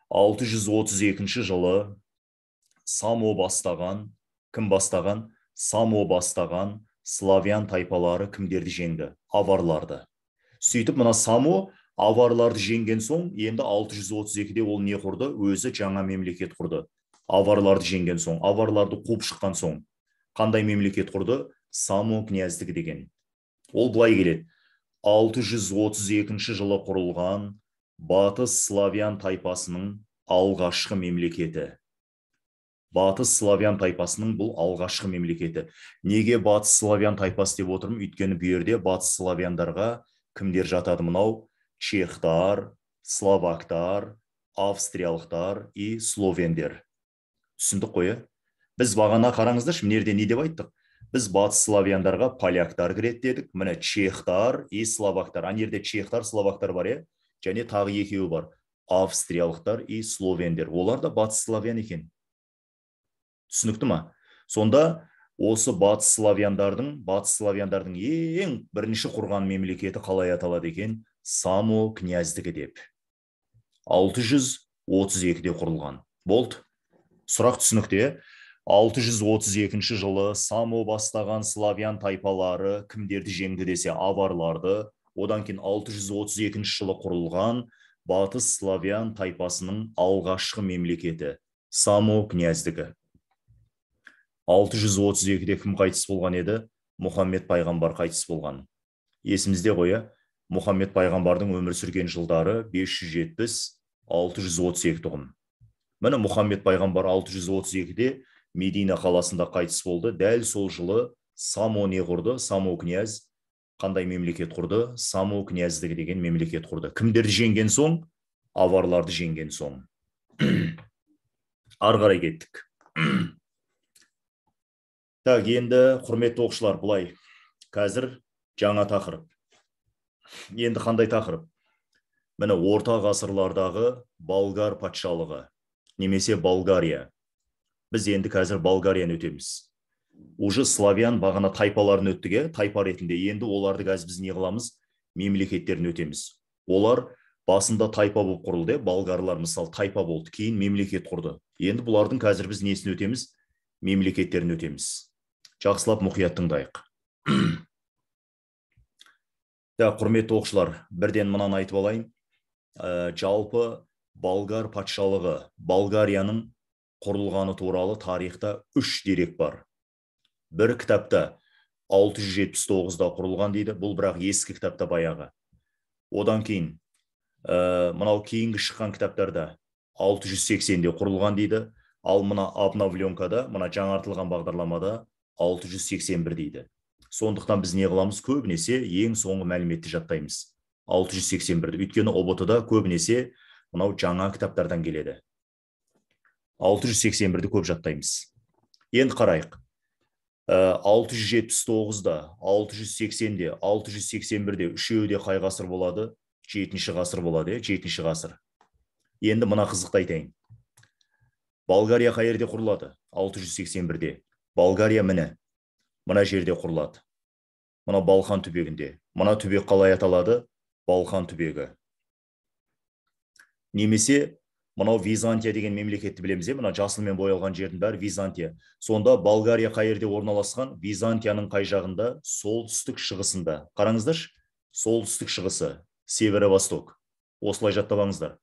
632 жылы само бастаған кім бастаған само бастаған славян тайпалары кімдерді жеңді аварларды сөйтіп мына само аварларды жеңген соң енді 632-де ол не құрды өзі жаңа мемлекет құрды аварларды жеңген соң аварларды қуып шыққан соң қандай мемлекет құрды само князьдігі деген ол былай келеді 632 жылы құрылған батыс славян тайпасының алғашқы мемлекеті батыс славян тайпасының бұл алғашқы мемлекеті неге батыс славян тайпасы деп отырмын өйткені бұл жерде батыс славяндарға кімдер жатады мынау чехтар словактар австриялықтар и словендер түсіндік қой біз бағана қараңыздаршы мына жерде не деп айттық біз батыс славяндарға поляктар кіреді дедік міне чехтар и словактар ана жерде чехтар словактар бар иә және тағы екеуі бар австриялықтар и словендер олар да батыс славян екен түсінікті ма сонда осы батыс славяндардың батыс славяндардың ең бірінші құрған мемлекеті қалай аталады екен само князьдігі деп 632-де құрылған болды сұрақ түсінікті 632 жылы само бастаған славян тайпалары кімдерді жеңді десе аварларды одан кейін 632 жылы құрылған батыс славян тайпасының алғашқы мемлекеті само князьдігі 632-де кім қайтыс болған еді мұхаммед пайғамбар қайтыс болған есімізде ғой иә мұхаммед пайғамбардың өмір сүрген жылдары 570-632 тұғын міне мұхаммед пайғамбар 632-де медина қаласында қайтыс болды дәл сол жылы само не құрды само князь қандай мемлекет құрды само князьдігі деген мемлекет құрды кімдерді жеңген соң аварларды жеңген соң ары қарай кеттік так енді құрметті оқушылар былай қазір жаңа тақырып енді қандай тақырып міне орта ғасырлардағы болгар патшалығы немесе болгария біз енді қазір болгарияны өтеміз уже славян бағана тайпаларын өттік иә тайпа ретінде енді оларды қазір біз не қыламыз мемлекеттерін өтеміз олар басында тайпа болып құрылды иә болгарлар мысалы тайпа болды кейін мемлекет құрды енді бұлардың қазір біз несін өтеміз мемлекеттерін өтеміз жақсылап мұқият тыңдайық да құрметті оқушылар бірден мынаны айтып алайын ә, жалпы болгар патшалығы болгарияның құрылғаны туралы тарихта үш дерек бар бір кітапта 679-да құрылған дейді бұл бірақ ескі кітапта баяғы одан кейін ә, мынау кейінгі шыққан кітаптарда 680-де құрылған дейді ал мына обновленкада мына жаңартылған бағдарламада 681 дейді сондықтан біз не қыламыз көбінесе ең соңғы мәліметті жаттаймыз 681-ді өткені ұбт да көбінесе мынау жаңа кітаптардан келеді 681-ді көп жаттаймыз енді қарайық 679-да 680-де 681-де үшеуі де қай ғасыр болады 7-ші ғасыр болады иә ші ғасыр енді мына қызықты айтайын болгария қай жерде құрылады 681-де болгария міне мына жерде құрылады мына балқан түбегінде мына түбек қалай аталады балқан түбегі немесе мынау византия деген мемлекетті білеміз иә мына жасылмен боялған жердің бәрі византия сонда болгария қай жерде орналасқан византияның қай жағында солтүстік шығысында қараңыздаршы солтүстік шығысы северо восток осылай жаттап алыңыздар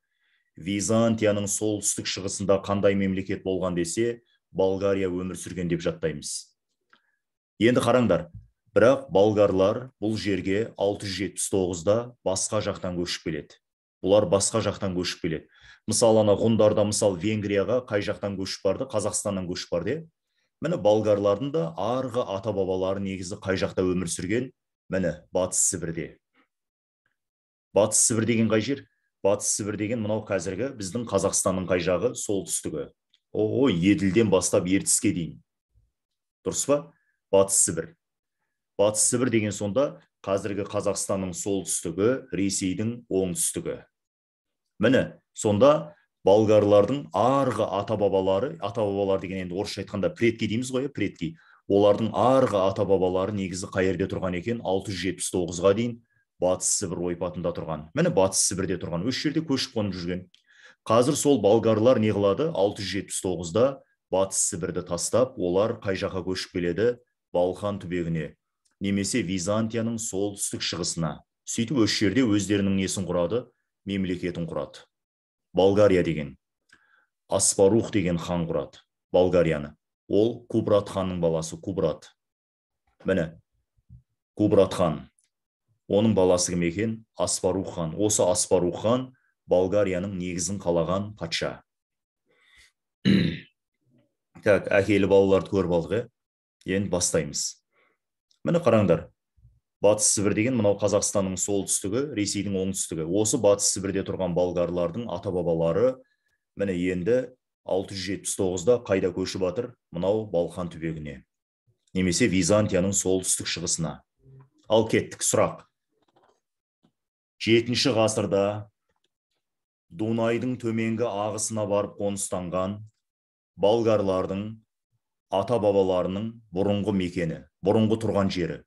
византияның солтүстік шығысында қандай мемлекет болған десе болгария өмір сүрген деп жаттаймыз енді қараңдар бірақ болгарлар бұл жерге 679-да басқа жақтан көшіп келеді бұлар басқа жақтан көшіп келеді мысалы ана ғұндарда мысалы венгрияға қай жақтан көшіп барды қазақстаннан көшіп барды иә міне болгарлардың да арғы ата бабалары негізі қай жақта өмір сүрген міне батыс сібірде батыс сібір деген қай жер батыс сібір деген мынау қазіргі біздің қазақстанның қай жағы солтүстігі о еділден бастап ертіске дейін дұрыс па батыс сібір батыс сібір деген сонда қазіргі қазақстанның солтүстігі ресейдің оңтүстігі міне сонда болгарлардың арғы ата бабалары ата бабалар деген енді орысша айтқанда предки дейміз ғой иә, предки олардың арғы ата бабалары негізі қай жерде тұрған екен 679-ға дейін батыс сібір ойпатында тұрған міне батыс сібірде тұрған осы жерде көшіп қонып жүрген қазір сол болгарлар не қылады 679-да батыс сібірді тастап олар қай жаққа көшіп келеді балқан түбегіне немесе византияның солтүстік шығысына сөйтіп осы жерде өздерінің несін құрады мемлекетін құрады болгария деген аспарух деген хан құрады болгарияны ол кубрат ханның баласы кубрат міне кубрат хан оның баласы кім екен аспарух хан осы аспарух хан болгарияның негізін қалаған патша так әкелі балаларды көріп алдық иә енді бастаймыз міне қараңдар батыс сібір деген мынау қазақстанның солтүстігі ресейдің оңтүстігі осы батыс сібірде тұрған болгарлардың ата бабалары міне енді 679-да қайда көшіп жатыр мынау балқан түбегіне немесе византияның солтүстік шығысына ал кеттік сұрақ жетінші ғасырда дунайдың төменгі ағысына барып қоныстанған болгарлардың ата бабаларының бұрынғы мекені бұрынғы тұрған жері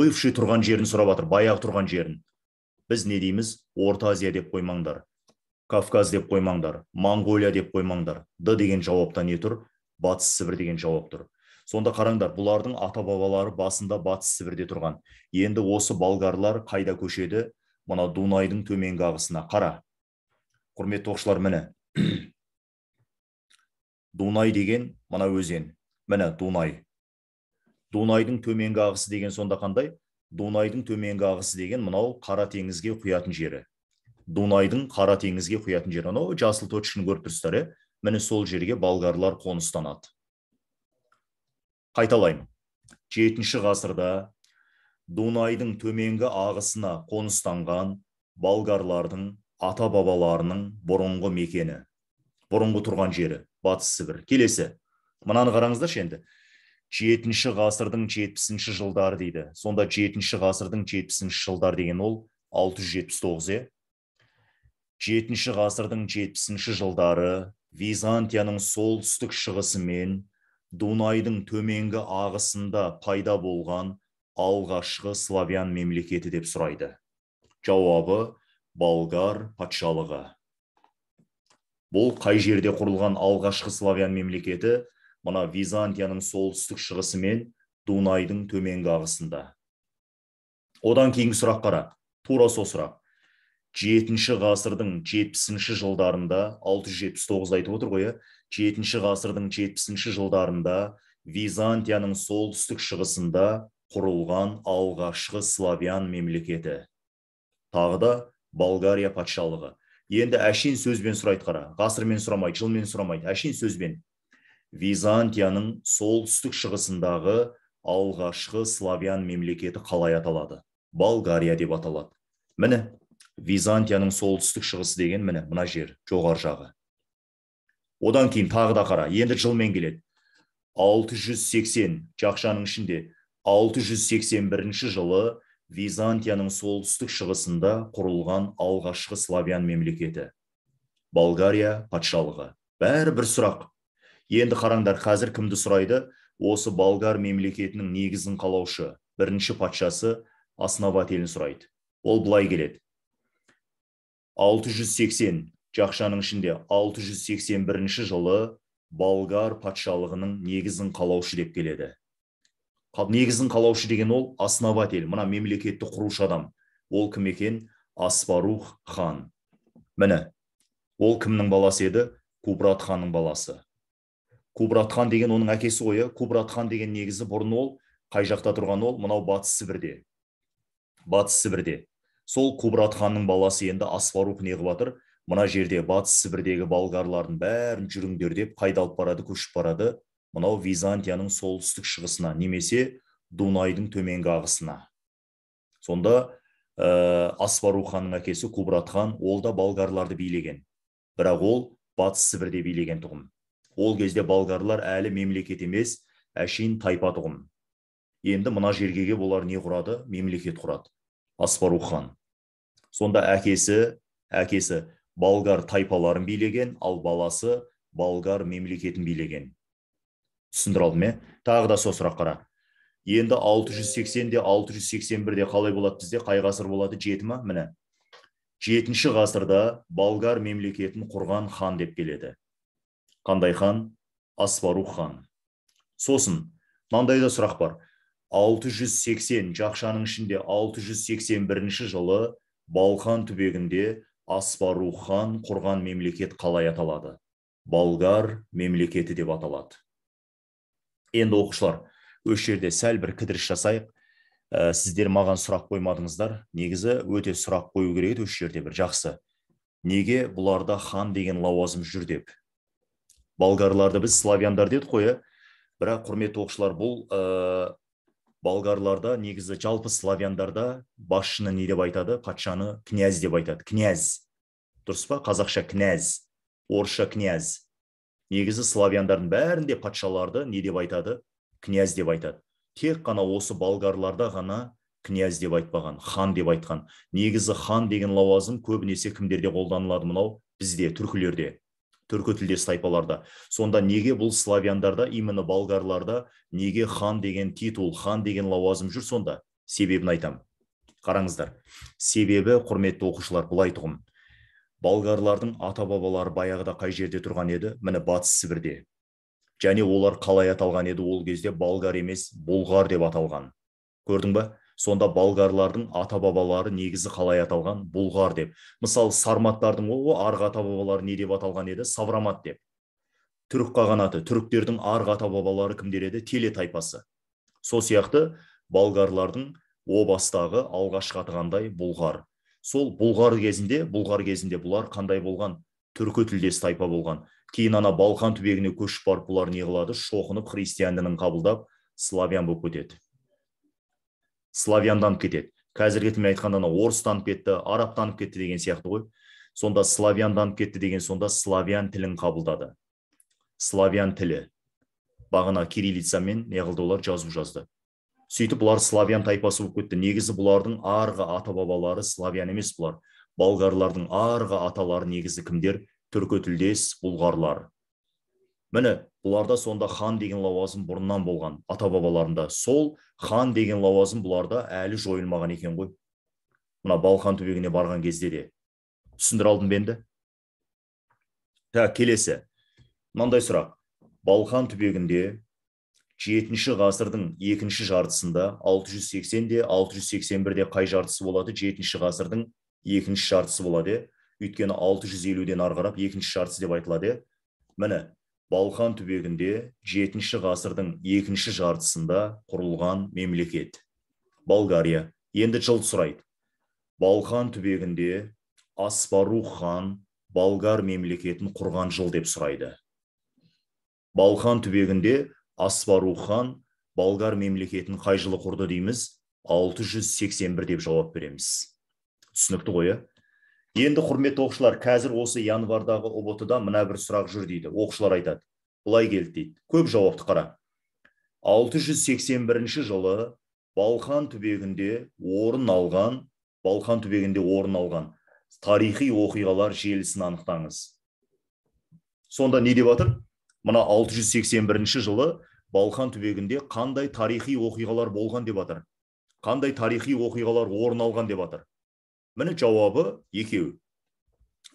бывший тұрған жерін сұрап жатыр баяғы тұрған жерін біз не дейміз орта азия деп қоймаңдар кавказ деп қоймаңдар моңғолия деп қоймаңдар д деген жауапта не тұр батыс сібір деген жауап тұр сонда қараңдар бұлардың ата бабалары басында батыс сібірде тұрған енді осы болгарлар қайда көшеді мына дунайдың төменгі ағысына қара құрметті оқушылар міне дунай деген мына өзен міне дунай дунайдың төменгі ағысы деген сонда қандай дунайдың төменгі ағысы деген мынау қара теңізге құятын жері дунайдың қара теңізге құятын жері анау жасыл точканы көріп тұрсыздар иә міне сол жерге болгарлар қоныстанады қайталаймын жетінші ғасырда дунайдың төменгі ағысына қоныстанған болгарлардың ата бабаларының бұрынғы мекені бұрынғы тұрған жері батыс сібір келесі мынаны қараңыздаршы енді жетінші ғасырдың жетпісінші жылдары дейді сонда жетінші ғасырдың жетпісінші жылдары деген ол 679 иә жетінші ғасырдың жетпісінші жылдары византияның солтүстік шығысы мен дунайдың төменгі ағысында пайда болған алғашқы славян мемлекеті деп сұрайды жауабы болгар патшалығы бұл қай жерде құрылған алғашқы славян мемлекеті мына византияның солтүстік шығысы мен дунайдың төменгі ағысында одан кейінгі сұрақ қара тура сол сұрақ жетінші ғасырдың жетпісінші жылдарында 679 айтып отыр ғой иә жетінші ғасырдың жетпісінші жылдарында византияның солтүстік шығысында құрылған алғашқы славян мемлекеті тағы да болгария патшалығы енді әшейін сөзбен сұрайды қара ғасырмен сұрамайды жылмен сұрамайды әшейін сөзбен византияның солтүстік шығысындағы алғашқы славян мемлекеті қалай аталады болгария деп аталады міне византияның солтүстік шығысы деген міне мына жер жоғар жағы одан кейін тағы да қара енді жылмен келеді 680 жақшаның ішінде 681 жылы византияның солтүстік шығысында құрылған алғашқы славян мемлекеті болгария патшалығы бәрі бір сұрақ енді қараңдар қазір кімді сұрайды осы болгар мемлекетінің негізін қалаушы бірінші патшасы основателін сұрайды ол былай келеді 680 жақшаның ішінде 681 жылы болгар патшалығының негізін қалаушы деп келеді негізін қалаушы деген ол основатель мына мемлекетті құрушы адам ол кім екен аспарух хан міне ол кімнің баласы еді кубрат ханның баласы кубрат хан деген оның әкесі ғой иә кубрат хан деген негізі бұрын ол қай жақта тұрған ол мынау батыс сібірде батыс сібірде сол кубрат ханның баласы енді асфарух не жатыр мына жерде батыс сібірдегі болгарлардың бәрін жүріңдер деп қайда алып барады көшіп барады мынау византияның солтүстік шығысына немесе дунайдың төменгі ағысына сонда ә, э, ханның әкесі кубрат хан ол да болгарларды билеген бірақ ол батыс сібірде билеген тұғын ол кезде болгарлар әлі мемлекет емес әшейін тайпа тұғын енді мына жергеге болар не құрады мемлекет құрады асфару хан сонда әкесі әкесі болгар тайпаларын билеген ал баласы болгар мемлекетін билеген түсіндіре алдым иә тағы да сол сұрақ қара енді 680 де 681 де қалай болады бізде қай ғасыр болады жеті ма міне жетінші ғасырда болгар мемлекетін құрған хан деп келеді қандай хан асфарух хан сосын мынандай да сұрақ бар 680 жақшаның ішінде 681 жылы балқан түбегінде асфарух хан құрған мемлекет қалай аталады болгар мемлекеті деп аталады енді оқушылар осы жерде сәл бір кідіріс жасайық ә, сіздер маған сұрақ қоймадыңыздар негізі өте сұрақ қою керек еді осы жерде бір жақсы неге бұларда хан деген лауазым жүр деп болгарларды біз славяндар дедік қой ә? бірақ құрметті оқушылар бұл ә, болгарларда негізі жалпы славяндарда басшыны не деп айтады патшаны князь деп айтады князь дұрыс па қазақша князь орысша князь негізі славяндардың бәрінде патшаларды не деп айтады князь деп айтады тек қана осы болгарларда ғана князь деп айтпаған хан деп айтқан негізі хан деген лауазым көбінесе кімдерде қолданылады мынау бізде түркілерде түркі тілдес тайпаларда сонда неге бұл славяндарда именно болгарларда неге хан деген титул хан деген лауазым жүр сонда себебін айтам. қараңыздар себебі құрметті оқушылар былай тұғын болгарлардың ата бабалары баяғыда қай жерде тұрған еді міне батыс сібірде және олар қалай аталған еді ол кезде болгар емес бұлғар деп аталған көрдің ба сонда болгарлардың ата бабалары негізі қалай аталған бұлғар деп мысалы сарматтардың о арғы ата бабалары не деп аталған еді саврамат деп түрік қағанаты түріктердің арғы ата бабалары кімдер еді теле тайпасы сол сияқты болгарлардың о бастағы алғашқы атығандай бұлғар сол бұлғар кезінде бұлғар кезінде бұлар қандай болған түркі тілдес тайпа болған кейін ана балқан түбегіне көшіп барып бұлар не қылады шоқынып христиан дінін қабылдап славян болып кетеді славянданып кетеді қазіргі тілмен айтқанда ана орыстанып кетті арабтанып кетті деген сияқты ғой сонда славянданып кетті деген сонда славян тілін қабылдады славян тілі бағана кириллицамен не қылды олар жазу жазды сөйтіп бұлар славян тайпасы болып кетті негізі бұлардың арғы ата бабалары славян емес бұлар болгарлардың арғы аталары негізі кімдер тілдес бұлғарлар міне бұларда сонда хан деген лауазым бұрыннан болған ата бабаларында сол хан деген лауазым бұларда әлі жойылмаған екен ғой мына балқан түбегіне барған кезде де түсіндіре алдым ба енді так келесі мынандай сұрақ балқан түбегінде жетінші ғасырдың екінші жартысында 680 де 681 де қай жартысы болады жетінші ғасырдың екінші жартысы болады өйткені 650 елуден ары қарап екінші жартысы деп айтылады міне балқан түбегінде жетінші ғасырдың екінші жартысында құрылған мемлекет болгария енді жылды сұрайды балқан түбегінде аспарух хан болгар мемлекетін құрған жыл деп сұрайды балқан түбегінде асвару хан болгар мемлекетін қай жылы құрды дейміз 681 деп жауап береміз түсінікті ғой иә енді құрметті оқушылар қазір осы январдағы ұбт да мына бір сұрақ жүр дейді оқушылар айтады былай келді дейді көп жауапты қара 681 жылы балқан түбегінде орын алған балқан түбегінде орын алған тарихи оқиғалар желісін анықтаңыз сонда не деп жатыр мына 681 жылы балқан түбегінде қандай тарихи оқиғалар болған деп атыр қандай тарихи оқиғалар орын алған деп атыр міне жауабы екеу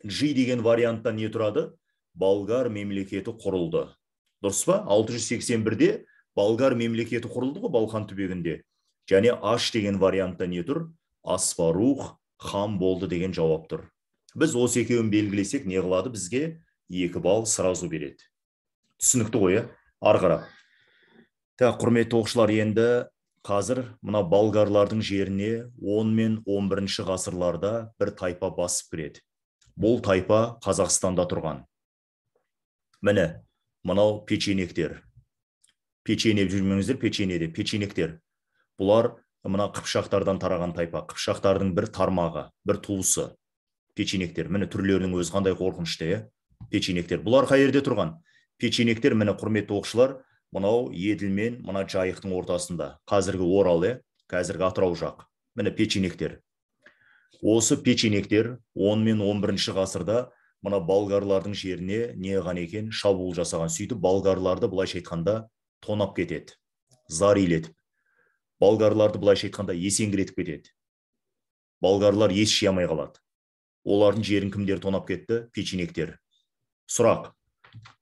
G деген вариантта не тұрады болгар мемлекеті құрылды дұрыс па 681-де болгар мемлекеті құрылды ғой балқан түбегінде және аш деген вариантта не тұр асфарух хан болды деген жауап тұр біз осы екеуін белгілесек не қылады бізге екі балл сразу береді түсінікті ғой иә ары қарап так құрметті оқушылар енді қазір мына болгарлардың жеріне 10 мен 11 ғасырларда бір тайпа басып кіреді бұл тайпа қазақстанда тұрған міне мынау печенектер печенеп жүрмеңіздер печенеде печенектер бұлар мына қыпшақтардан тараған тайпа қыпшақтардың бір тармағы бір туысы печенектер міне түрлерінің өзі қандай қорқынышты иә печенектер бұлар қай жерде тұрған печенектер міне құрметті оқушылар мынау еділ мен мына жайықтың ортасында қазіргі орал иә қазіргі атырау жақ міне печенектер осы печенектер 10 мен 11 ғасырда мына болгарлардың жеріне не екен шабуыл жасаған сөйтіп болгарларды былайша айтқанда тонап кетеді зар илетіп болгарларды былайша айтқанда есеңгіретіп кетеді болгарлар ес жия қалады олардың жерін кімдер тонап кетті печенектер сұрақ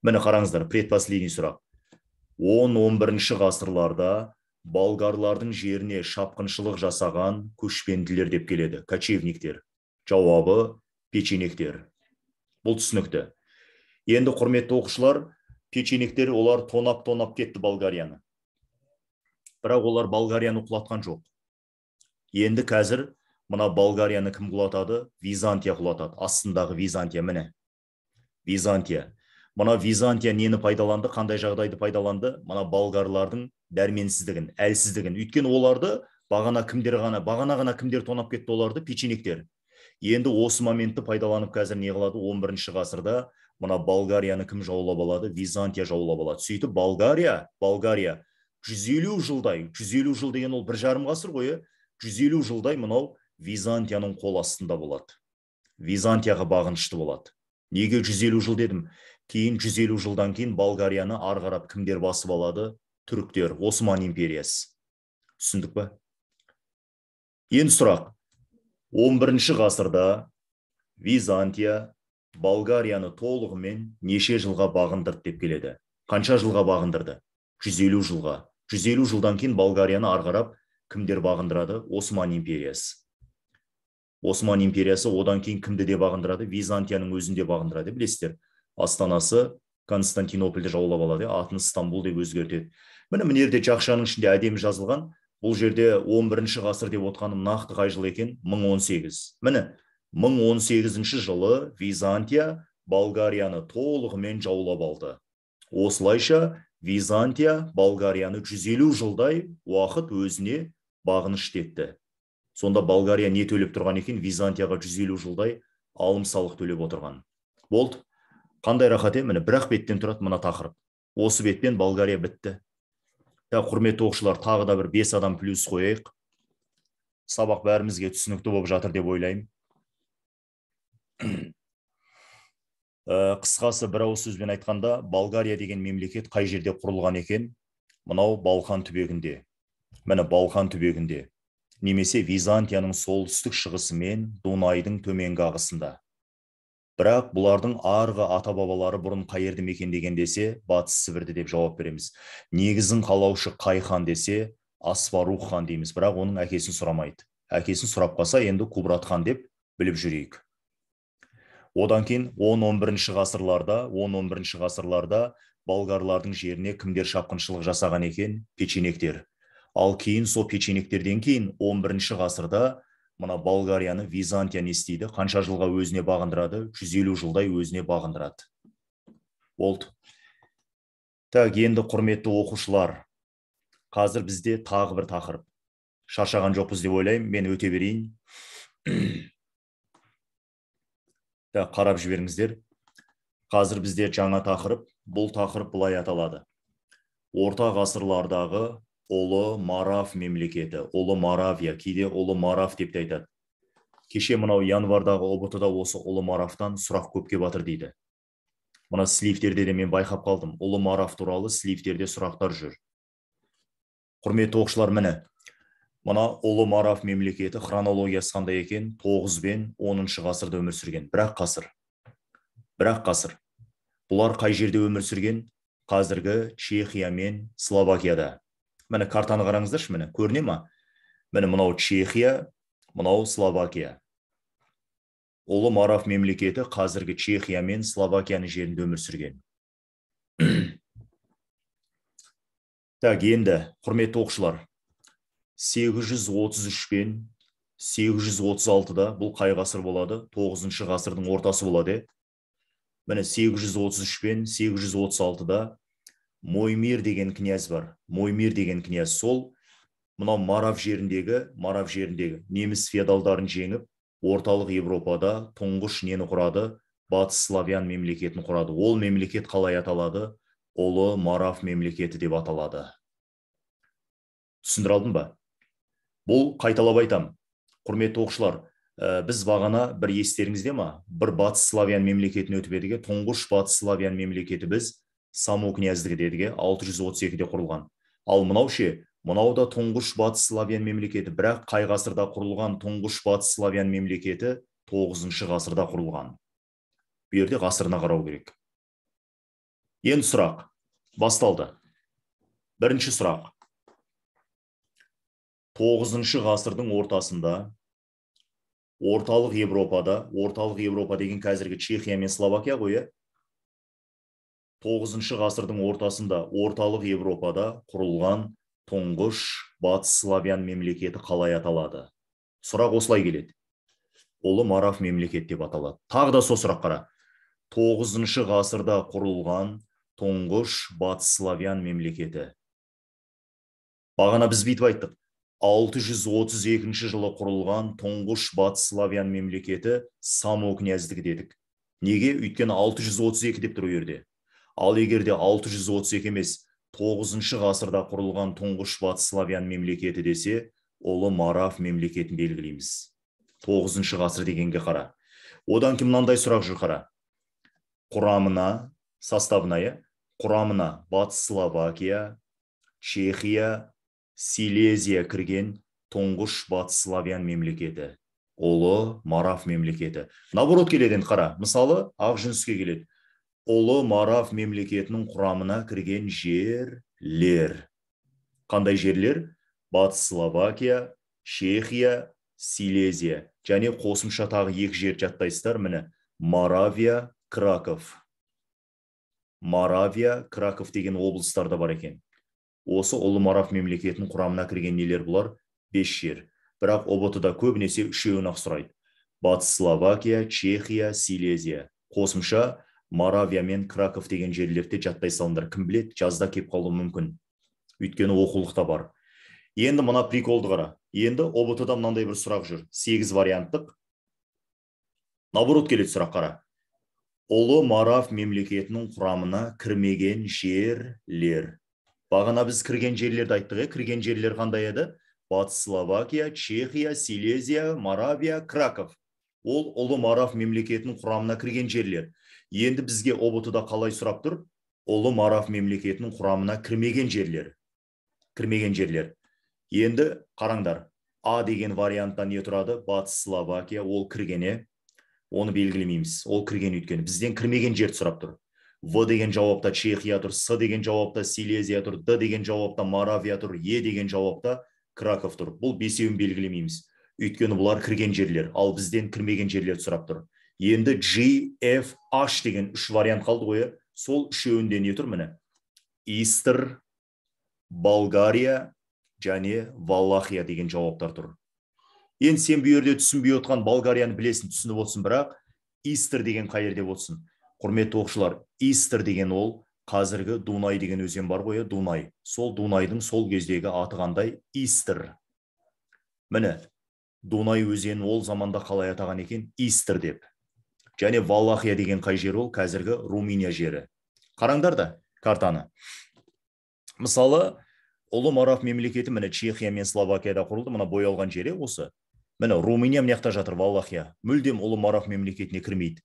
міне қараңыздар предпоследний сұрақ 10-11 ғасырларда болгарлардың жеріне шапқыншылық жасаған көшпенділер деп келеді кочевниктер жауабы печенектер бұл түсінікті енді құрметті оқушылар печенектер олар тонап тонап кетті болгарияны бірақ олар болгарияны құлатқан жоқ енді қазір мына болгарияны кім құлатады византия құлатады астындағы византия міне византия мына византия нені пайдаланды қандай жағдайды пайдаланды мына болгарлардың дәрменсіздігін әлсіздігін өйткені оларды бағана кімдер ғана бағана ғана кімдер тонап кетті оларды печенектер енді осы моментті пайдаланып қазір не қылады 11 бірінші ғасырда мына болгарияны кім жаулап алады византия жаулап алады сөйтіп болгария болгария жүз елу жылдай жүз елу жыл деген ол бір жарым ғасыр ғой иә жүз елу жылдай мынау византияның қол астында болады византияға бағынышты болады неге жүз елу жыл дедім кейін 150 жылдан кейін болгарияны ары қарап кімдер басып алады түріктер осман империясы түсіндік па енді сұрақ 11 ғасырда византия болгарияны толығымен неше жылға бағындырды деп келеді қанша жылға бағындырды 150 жылға 150 жылдан кейін болгарияны ары қарап кімдер бағындырады осман империясы осман империясы одан кейін кімді де бағындырады византияның өзін бағындырады білесіздер астанасы константинопольді жаулап алады иә атын стамбул деп өзгертеді міне мына жерде жақшаның ішінде әдемі жазылған бұл жерде 11 бірінші ғасыр деп отқаным нақты қай жыл екен 1018 міне 1018 жылы византия болгарияны толығымен жаулап алды осылайша византия болгарияны 150 жылдай уақыт өзіне бағынышты етті сонда болгария не төлеп тұрған екен византияға 150 жылдай алым салық төлеп отырған болды қандай рахат е міне бір ақ беттен тұрады мына тақырып осы бетпен болгария бітті так құрметті оқушылар тағы да бір бес адам плюс қояйық сабақ бәрімізге түсінікті болып жатыр деп ойлаймын ә, қысқасы бір ауыз сөзбен айтқанда болгария деген мемлекет қай жерде құрылған екен мынау балқан түбегінде міне балқан түбегінде немесе византияның солтүстік шығысы мен дунайдың төменгі ағысында бірақ бұлардың арғы ата бабалары бұрын қай жерді мекендеген десе батыс сібірді деп жауап береміз негізін қалаушы қай хан десе асфарух хан дейміз бірақ оның әкесін сұрамайды әкесін сұрап қалса енді кубрат хан деп біліп жүрейік одан кейін 10-11 ғасырларда 10-11 ғасырларда болгарлардың жеріне кімдер шапқыншылық жасаған екен печенектер ал кейін сол печенектерден кейін 11 ғасырда мына болгарияны византия не істейді қанша жылға өзіне бағындырады 150 жылдай өзіне бағындырады болды так енді құрметті оқушылар қазір бізде тағы бір тақырып шаршаған жоқпыз деп ойлаймын мен өте берейін так қарап жіберіңіздер қазір бізде жаңа тақырып бұл тақырып былай аталады орта ғасырлардағы ұлы марав мемлекеті ұлы маравия кейде ұлы марав деп те айтады кеше мынау январдағы ұбт да осы ұлы марафтан сұрақ көпке жатыр дейді мына сливтерде де мен байқап қалдым ұлы мараф туралы сливтерде сұрақтар жүр құрметті оқушылар міне мына ұлы мараф мемлекеті хронологиясы қандай екен тоғыз бен оныншы ғасырда өмір сүрген бірақ ғасыр бірақ ғасыр бұлар қай жерде өмір сүрген қазіргі чехия мен словакияда міне картаны қараңыздаршы міне көріне ма міне мынау чехия мынау словакия ұлы мараф мемлекеті қазіргі чехия мен словакияның жерінде өмір сүрген так енді құрметті оқушылар 833 пен 836-да бұл қай ғасыр болады 9 ғасырдың ортасы болады міне 833 пен 836-да моймир деген князь бар моймир деген князь сол мынау марав жеріндегі марав жеріндегі неміс феодалдарын жеңіп орталық европада тұңғыш нені құрады батыс славян мемлекетін құрады ол мемлекет қалай аталады олы марав мемлекеті деп аталады түсіндіре алдым ба бұл қайталап айтам, құрметті оқушылар ә, біз бағана бір естеріңізде ма бір батыс славян мемлекетін өтіп едік иә. тұңғыш батыс славян мемлекеті біз саму дедіге 632-де құрылған ал мынау ше мынау да тұңғыш батыс славян мемлекеті бірақ қай ғасырда құрылған тұңғыш батыс славян мемлекеті 9 ғасырда құрылған бұл ғасырына қарау керек енді сұрақ басталды бірінші сұрақ 9 тоғызыншы ғасырдың ортасында орталық Европада, орталық Европа деген қазіргі чехия мен словакия ғой тоғызыншы ғасырдың ортасында орталық Европада құрылған тұңғыш батыс славян мемлекеті қалай аталады сұрақ осылай келеді ұлы мараф мемлекет деп аталады тағы да сол сұрақ қара тоғызыншы ғасырда құрылған тұңғыш батыс славян мемлекеті бағана біз бүйтіп айттық 632 жылы құрылған тұңғыш батыс славян мемлекеті само князьдігі дедік неге өйткені 632 деп тұр ол жерде ал егерде 632 емес 9 шы ғасырда құрылған тұңғыш батыс славян мемлекеті десе ұлы мараф мемлекетін белгілейміз 9 шы ғасыр дегенге қара одан кейін мынандай сұрақ жүр қара құрамына составына иә? құрамына батыс словакия чехия силезия кірген тұңғыш батыс славян мемлекеті ұлы мараф мемлекеті наоборот келеден енді қара мысалы ақ жүніске келеді ұлы марав мемлекетінің құрамына кірген жерлер қандай жерлер батыс словакия чехия силезия және қосымша тағы екі жер жаттайсыздар міне маравия краков маравия краков деген облыстарда бар екен осы ұлы марав мемлекетінің құрамына кірген нелер бұлар бес жер бірақ ұбт да көбінесе үшеуін ақ сұрайды батыс словакия чехия силезия қосымша моравия мен краков деген жерлерде жаттай салыңдар кім біледі жазда келіп қалуы мүмкін өйткені оқулық бар енді мына приколды қара енді обт да мынандай бір сұрақ жүр сегіз варианттық наоборот келеді сұрақ қара ұлы марав мемлекетінің құрамына кірмеген жерлер бағана біз кірген жерлерді айттық иә кірген жерлер қандай еді батыс словакия чехия силезия моравия краков ол ұлы марав мемлекетінің құрамына кірген жерлер енді бізге ұбт қалай сұрап тұр ұлы мараф мемлекетінің құрамына кірмеген жерлер кірмеген жерлер енді қараңдар а деген вариантта не тұрады батыс словакия ол кіргене оны белгілемейміз ол кірген өйткені бізден кірмеген жерді сұрап тұр в деген жауапта чехия тұр с деген жауапта силезия тұр д деген жауапта Маравия тұр е деген жауапта краков тұр бұл бесеуін белгілемейміз өйткені бұлар кірген жерлер ал бізден кірмеген жерлерді сұрап тұр енді g f h деген үш вариант қалды ғой иә. сол үшеуінде не тұр міне истер болгария және валахия деген жауаптар тұр енді сен бұл жерде түсінбей отқан болгарияны білесің түсініп отырсың бірақ истер деген қай жер деп отырсың құрметті оқушылар истр деген ол қазіргі дунай деген өзен бар ғой иә, дунай сол дунайдың сол кездегі атығандай қандай истр міне дунай өзені ол заманда қалай атаған екен истер деп және валахия деген қай жер ол қазіргі румыния жері қараңдар да картаны мысалы ұлы марав мемлекеті міне чехия мен словакияда құрылды мына боялған жері осы міне румыния мына жақта жатыр валахия мүлдем ұлы марав мемлекетіне кірмейді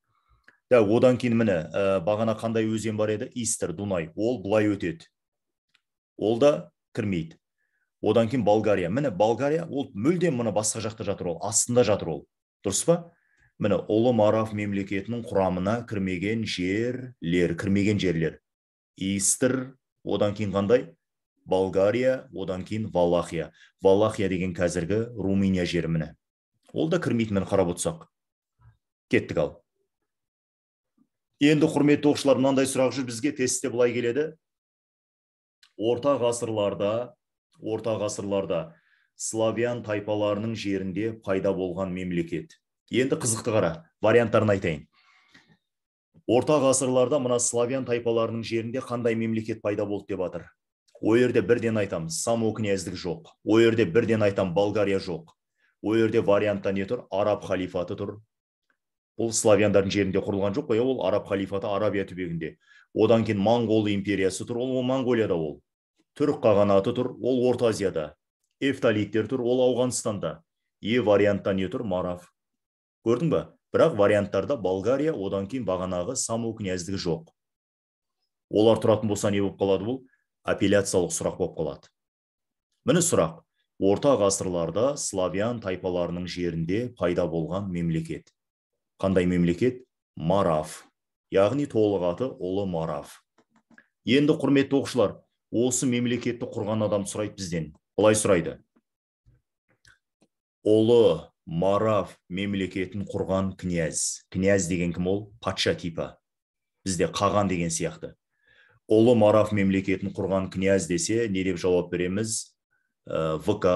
да одан кейін міне э, бағана қандай өзен бар еді истер дунай ол бұлай өтеді ол да кірмейді одан кейін болгария міне болгария ол мүлдем мына басқа жақта жатыр ол астында жатыр ол дұрыс па міне ұлы мараф мемлекетінің құрамына кірмеген жерлер кірмеген жерлер истр одан кейін қандай болгария одан кейін валахия валахия деген қазіргі румыния жері міне ол да кірмейді міне қарап отырсақ кеттік ал енді құрметті оқушылар мынандай сұрақ жүр бізге тестте былай келеді орта ғасырларда орта ғасырларда славян тайпаларының жерінде пайда болған мемлекет енді қызықты қара варианттарын айтайын орта ғасырларда мына славян тайпаларының жерінде қандай мемлекет пайда болды деп жатыр ол жерде бірден айтам само князьдік жоқ ол жерде бірден айтам болгария жоқ ол жерде вариантта не тұр араб халифаты тұр Бұл славяндардың жерінде құрылған жоқ қой иә, ол араб халифаты арабия түбегінде одан кейін моңғол империясы тұр ол моңғолияда ол түрік қағанаты тұр ол орта азияда эфталиттер тұр ол ауғанстанда е вариантта не тұр марав көрдің ба бірақ варианттарда болгария одан кейін бағанағы само князьдігі жоқ олар тұратын болса не болып қалады бұл апелляциялық сұрақ болып қалады міне сұрақ орта ғасырларда славян тайпаларының жерінде пайда болған мемлекет қандай мемлекет марав яғни толық аты ұлы марав енді құрметті оқушылар осы мемлекетті құрған адам сұрайды бізден былай сұрайды ұлы марав мемлекетін құрған князь князь деген кім ол патша типа бізде қаған деген сияқты ұлы марав мемлекетін құрған князь десе не деп жауап береміз ә, вк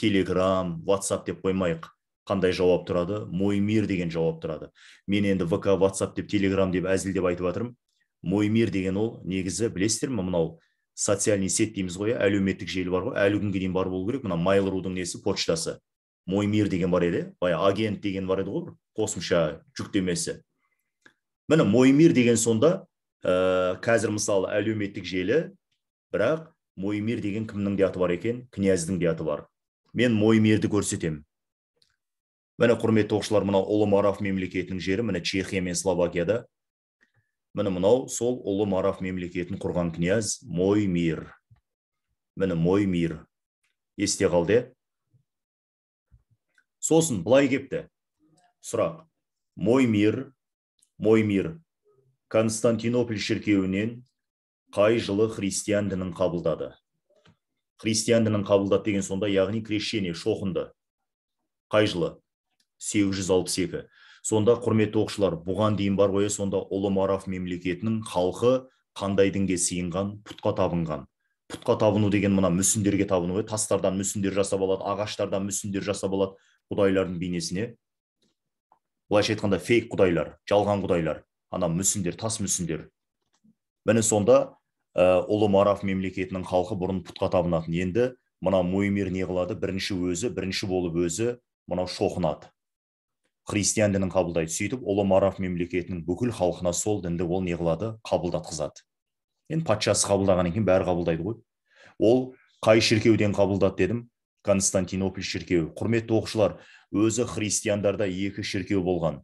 телеграм ватсап деп қоймайық қандай жауап тұрады мой мир деген жауап тұрады мен енді вк ватсап деп телеграм деп әзілдеп айтып жатырмын мой мир деген ол негізі білесіздер ме мынау социальный сеть дейміз ғой әлеуметтік желі бар ғой әлі күнге дейін бар болу керек мына рудың несі почтасы моймир деген бар еді баяғы агент деген бар еді ғой қосымша жүктемесі міне моймир деген сонда ә, қазір мысалы әлеуметтік желі бірақ моймир деген кімнің де аты бар екен князьдің де аты бар мен моймирді көрсетемін міне құрметті оқушылар мынау ұлы мараф мемлекетінің жері міне чехия мен словакияда міне мынау сол ұлы мараф мемлекетін құрған князь моймир міне моймир есте қалды сосын былай кепті сұрақ мой мир мой мир константинополь шіркеуінен қай жылы христиан дінін қабылдады христиан дінін қабылдады деген сонда яғни крещение шоқынды қай жылы 862 сонда құрметті оқушылар бұған дейін бар ғой сонда ұлы мараф мемлекетінің халқы қандай дінге сыйынған пұтқа табынған пұтқа табыну деген мына мүсіндерге табыну ғой тастардан мүсіндер жасап алады ағаштардан мүсіндер жасап алады құдайлардың бейнесіне былайша айтқанда фейк құдайлар жалған құдайлар ана мүсіндер тас мүсіндер міне сонда ә, ұлы мараф мемлекетінің халқы бұрын пұтқа табынатын енді мына моймир не қылады бірінші өзі бірінші болып өзі мынау шоқынады христиан дінін қабылдайды сөйтіп ұлы мараф мемлекетінің бүкіл халқына сол дінді ол не қылады қабылдатқызады енді патшасы қабылдағаннан кейін бәрі қабылдайды ғой ол қай шіркеуден қабылдады дедім константинополь шіркеуі құрметті оқушылар өзі христиандарда екі шіркеу болған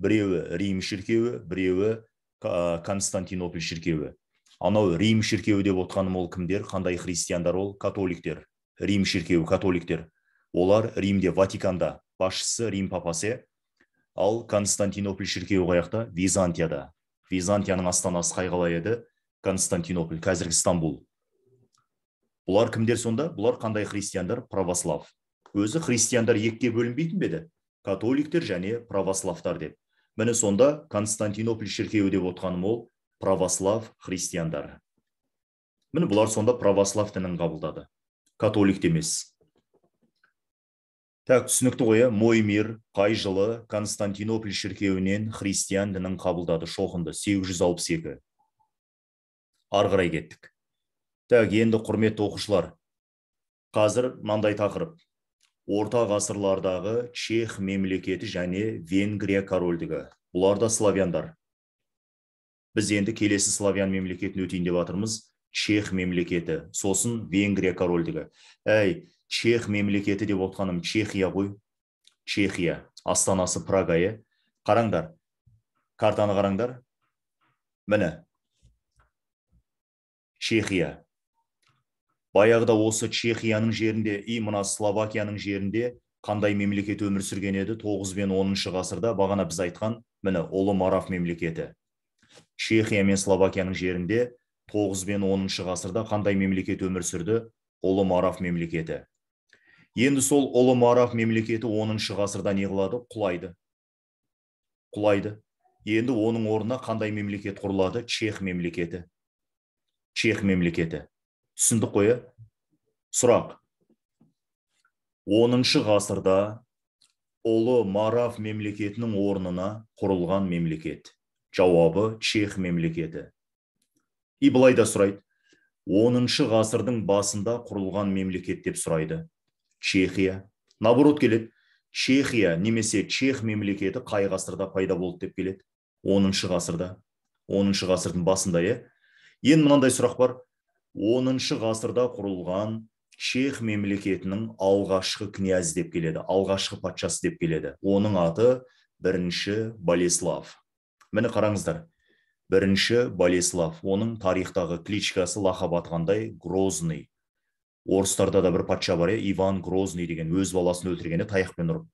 біреуі рим шіркеуі біреуі константинополь шіркеуі анау рим шіркеуі деп отқаным ол кімдер қандай христиандар ол католиктер рим шіркеуі католиктер олар римде ватиканда басшысы рим папасы ал константинополь шіркеуі қай византияда византияның астанасы қай қала еді константинополь қазіргі стамбул бұлар кімдер сонда бұлар қандай христиандар православ өзі христиандар екіге бөлінбейтін бе католиктер және православтар деп міне сонда константинополь шіркеуі деп отқаным ол православ христиандар міне бұлар сонда православ дінін қабылдады Католик емес так түсінікті ғой иә? Моймир мой қай жылы константинополь шіркеуінен христиан дінін қабылдады шоқынды 862 жүз алпыс екі кеттік так енді құрметті оқушылар қазір мынандай тақырып орта ғасырлардағы чех мемлекеті және венгрия корольдігі бұлар да славяндар біз енді келесі славян мемлекетін өтейін деп жатырмыз чех мемлекеті сосын венгрия корольдігі әй чех мемлекеті деп отқаным чехия ғой чехия астанасы прага иә қараңдар картаны қараңдар міне чехия баяғыда осы чехияның жерінде и мына словакияның жерінде қандай мемлекет өмір сүрген еді 9 бен 10 ғасырда бағана біз айтқан міне ұлы мараф мемлекеті чехия мен словакияның жерінде 9 бен 10 ғасырда қандай мемлекет өмір сүрді ұлы мараф мемлекеті енді сол ұлы мараф мемлекеті 10 ғасырда не қылады құлайды құлайды енді оның орнына қандай мемлекет құрылады чех мемлекеті чех мемлекеті түсіндік қой иә? сұрақ 10-шы ғасырда ұлы Мараф мемлекетінің орнына құрылған мемлекет жауабы чех мемлекеті и былай да сұрайды оныншы ғасырдың басында құрылған мемлекет деп сұрайды чехия наоборот келеді чехия немесе чех мемлекеті қай ғасырда пайда болды деп келеді оныншы ғасырда оныншы ғасырдың басында иә енді мынандай сұрақ бар Оныншы ғасырда құрылған чех мемлекетінің алғашқы князі деп келеді алғашқы патшасы деп келеді оның аты бірінші болеслав міне қараңыздар бірінші болеслав оның тарихтағы кличкасы лақап атқандай грозный орыстарда да бір патша бар иә, иван грозный деген өз баласын өлтірген иә таяқпен ұрып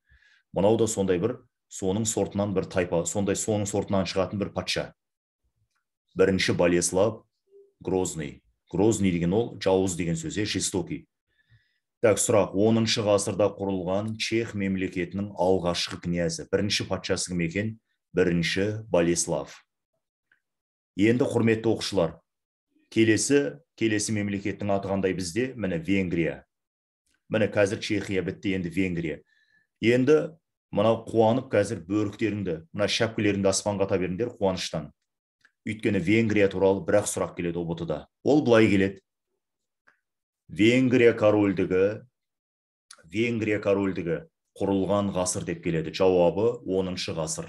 мынау да сондай бір соның сортынан бір тайпа сондай соның сортынан шығатын бір патша бірінші болеслав грозный грозный деген ол жауыз деген сөз иә жестокий так сұрақ оныншы ғасырда құрылған чех мемлекетінің алғашқы князі бірінші патшасы кім екен бірінші болеслав енді құрметті оқушылар келесі келесі мемлекеттің аты бізде міне венгрия міне қазір чехия бітті енді венгрия енді мынау қуанып қазір бөріктеріңді мына шәпкелеріңді аспанға ата беріңдер қуаныштан өйткені венгрия туралы бір ақ сұрақ келеді ұбт ол былай келеді венгрия корольдігі венгрия корольдігі құрылған ғасыр деп келеді жауабы оныншы ғасыр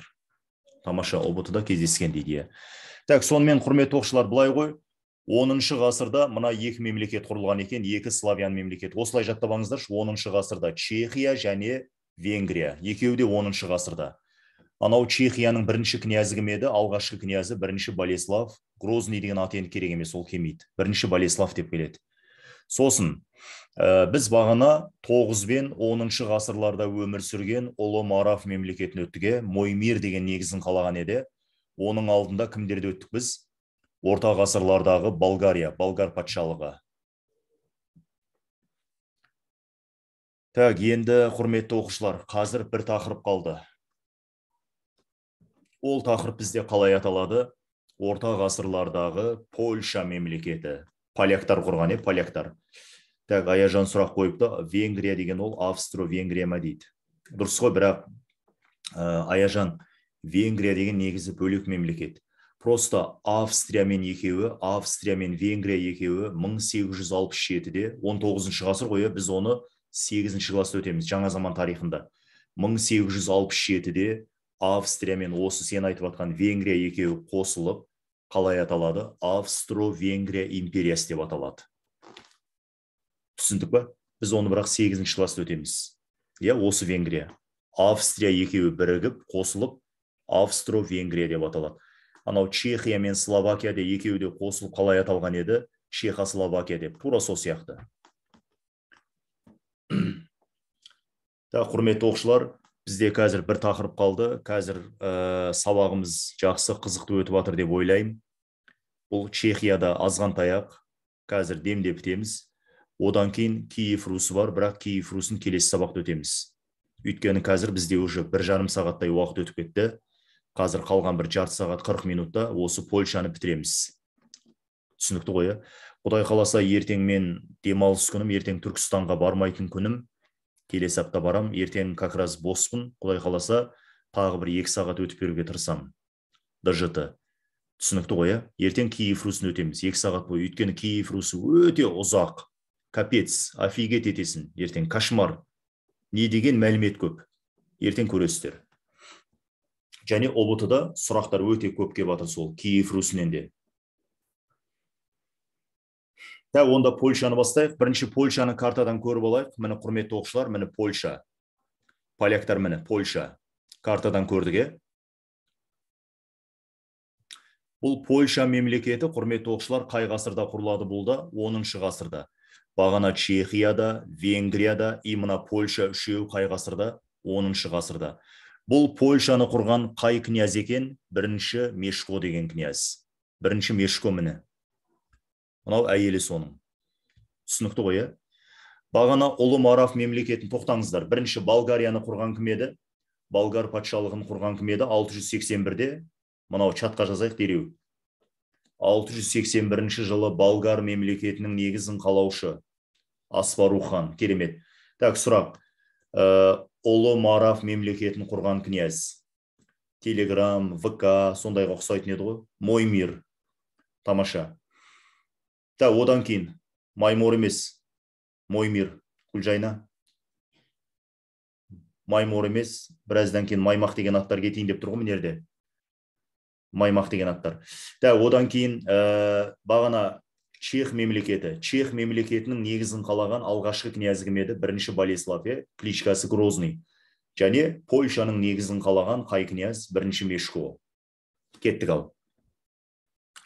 тамаша ұбт да кездескен дейді иә так сонымен құрметті оқушылар былай ғой оныншы ғасырда мына екі мемлекет құрылған екен екі славян мемлекет осылай жаттап алыңыздаршы оныншы ғасырда чехия және венгрия екеуі де оныншы ғасырда анау чехияның бірінші князі кім еді алғашқы князі бірінші болеслав грозный деген ат енді керек емес ол келмейді бірінші болеслав деп келеді сосын ә, біз бағана тоғыз бен оныншы ғасырларда өмір сүрген ұлы мараф мемлекетін өттік иә моймир деген негізін қалаған еді оның алдында кімдерді өттік біз орта ғасырлардағы болгария болгар патшалығы так енді құрметті оқушылар қазір бір тақырып қалды ол тақырып бізде қалай аталады орта ғасырлардағы польша мемлекеті поляктар құрған иә поляктар так аяжан сұрақ қойыпты венгрия деген ол австро венгрия ма дейді дұрыс қой бірақ э, аяжан венгрия деген негізі бөлек мемлекет просто австрия мен екеуі австрия мен венгрия екеуі 1867-де 19 ғасыр ғой біз оны 8 класста өтеміз жаңа заман тарихында 1867-де австрия мен осы сен айтып жатқан венгрия екеуі қосылып қалай аталады австро венгрия империясы деп аталады түсіндік па біз оны бірақ сегізінші класста өтеміз иә осы венгрия австрия екеуі бірігіп қосылып австро венгрия деп аталады анау чехия мен словакия де екеуі де қосылып қалай аталған еді чехословакия деп тура сол сияқты тағы құрметті оқушылар бізде қазір бір тақырып қалды қазір ә, сабағымыз жақсы қызықты өтіп жатыр деп ойлаймын бұл чехияда азған таяқ, қазір демдеп бітеміз одан кейін киев русы бар бірақ киев русын келесі сабақта өтеміз өйткені қазір бізде уже бір жарым сағаттай уақыт өтіп кетті қазір қалған бір жарты сағат қырық минутта осы польшаны бітіреміз түсінікті ғой иә құдай қаласа ертең мен демалыс күнім ертең түркістанға бармайтын күнім келесі апта барам, ертең как раз боспын құдай қаласа тағы бір екі сағат өтіп беруге тырысамын джт түсінікті ғой иә ертең киев русын өтеміз екі сағат бойы өйткені киев русы өте ұзақ капец офигеть етесің ертең кошмар не деген мәлімет көп ертең көресіздер және ұбт да сұрақтар өте көп келіп жатыр сол киев русінен де так онда польшаны бастайық бірінші польшаны картадан көріп алайық міне құрметті оқушылар міне польша поляктар міне польша картадан көрдік иә бұл польша мемлекеті құрметті оқушылар қай ғасырда құрылады бұл да оныншы ғасырда бағана чехияда венгрияда и мына польша үшеуі қай ғасырда оныншы ғасырда бұл польшаны құрған қай князь екен бірінші мешко деген князь бірінші мешко міне мынау әйелі соның түсінікті ғой иә бағана ұлы мараф мемлекетін тоқтаңыздар бірінші болгарияны құрған кім еді болгар патшалығын құрған кім еді 681-де мынау чатқа жазайық дереу 681 жылы болгар мемлекетінің негізін қалаушы асфарухан керемет так сұрақ э, ұлы мараф мемлекетін құрған князь телеграм вк сондайға ұқсайтын еді ғой мой мир тамаша так одан кейін маймор емес моймир гүлжайна маймор емес біраздан кейін маймақ деген аттар кетейін деп тұр ғой мына жерде маймақ деген аттар так одан кейін ә, бағана чех мемлекеті чех мемлекетінің негізін қалаған алғашқы князі кім еді бірінші болеслав иә кличкасы грозный және польшаның негізін қалаған қай князь бірінші мешко кеттік ал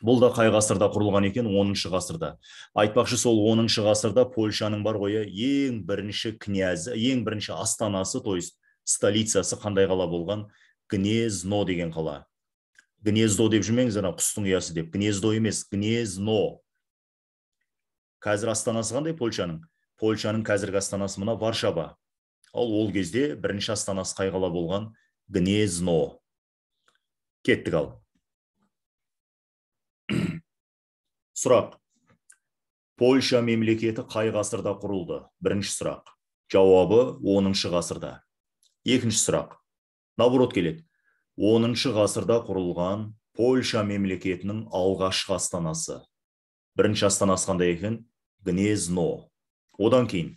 бұл да қай ғасырда құрылған екен оныншы ғасырда айтпақшы сол оныншы ғасырда польшаның бар ғой ең бірінші князі ең бірінші астанасы то есть столицасы қандай қала болған гнезно деген қала гнездо деп жүрмеңіз ана құстың ұясы деп гнездо емес гнезно қазір астанасы қандай польшаның польшаның қазіргі астанасы мына варшава ал ол кезде бірінші астанасы қай қала болған гнезно кеттік ал сұрақ польша мемлекеті қай ғасырда құрылды бірінші сұрақ жауабы оныншы ғасырда екінші сұрақ наоборот келеді оныншы ғасырда құрылған польша мемлекетінің алғашқы астанасы бірінші астанасы қандай екен гнезно одан кейін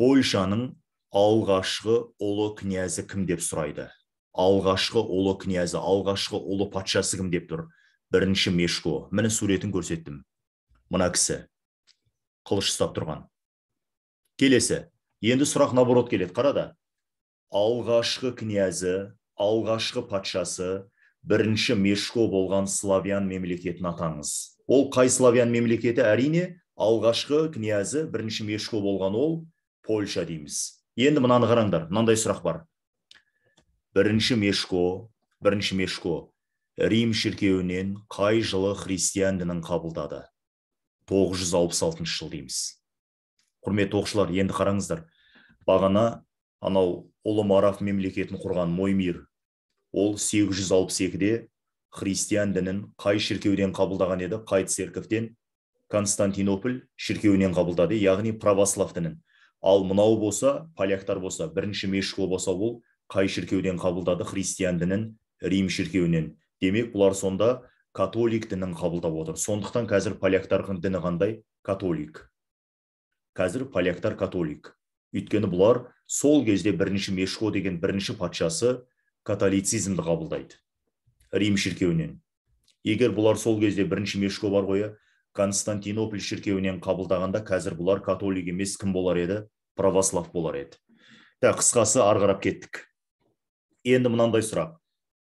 польшаның алғашқы ұлы князі кім деп сұрайды алғашқы ұлы князі алғашқы ұлы патшасы кім деп тұр бірінші мешко міне суретін көрсеттім мына кісі қылыш ұстап тұрған келесі енді сұрақ наоборот келеді қара да алғашқы князі алғашқы патшасы бірінші мешко болған славян мемлекетін атаңыз ол қай славян мемлекеті әрине алғашқы князі бірінші мешко болған ол польша дейміз енді мынаны қараңдар мынандай сұрақ бар бірінші мешко бірінші мешко рим шіркеуінен қай жылы христиан дінін қабылдады 966 жыл дейміз құрметті оқушылар енді қараңыздар бағана анау ұлы мараф мемлекетін құрған моймир ол 862-де христиан дінін қай шіркеуден қабылдаған еді қайт церковьтен константинополь шіркеуінен қабылдады яғни православ дінін ал мынау болса поляктар болса бірінші мешкол болса ол қай шіркеуден қабылдады христиан дінін рим шіркеуінен демек бұлар сонда католик дінін қабылдап отыр сондықтан қазір поляктардың діні қандай католик қазір поляктар католик өйткені бұлар сол кезде бірінші мешқо деген бірінші патшасы католицизмді қабылдайды рим шіркеуінен егер бұлар сол кезде бірінші мешко бар ғой константинополь шіркеуінен қабылдағанда қазір бұлар католик емес кім болар еді православ болар еді так қысқасы ары кеттік енді мынандай сұрақ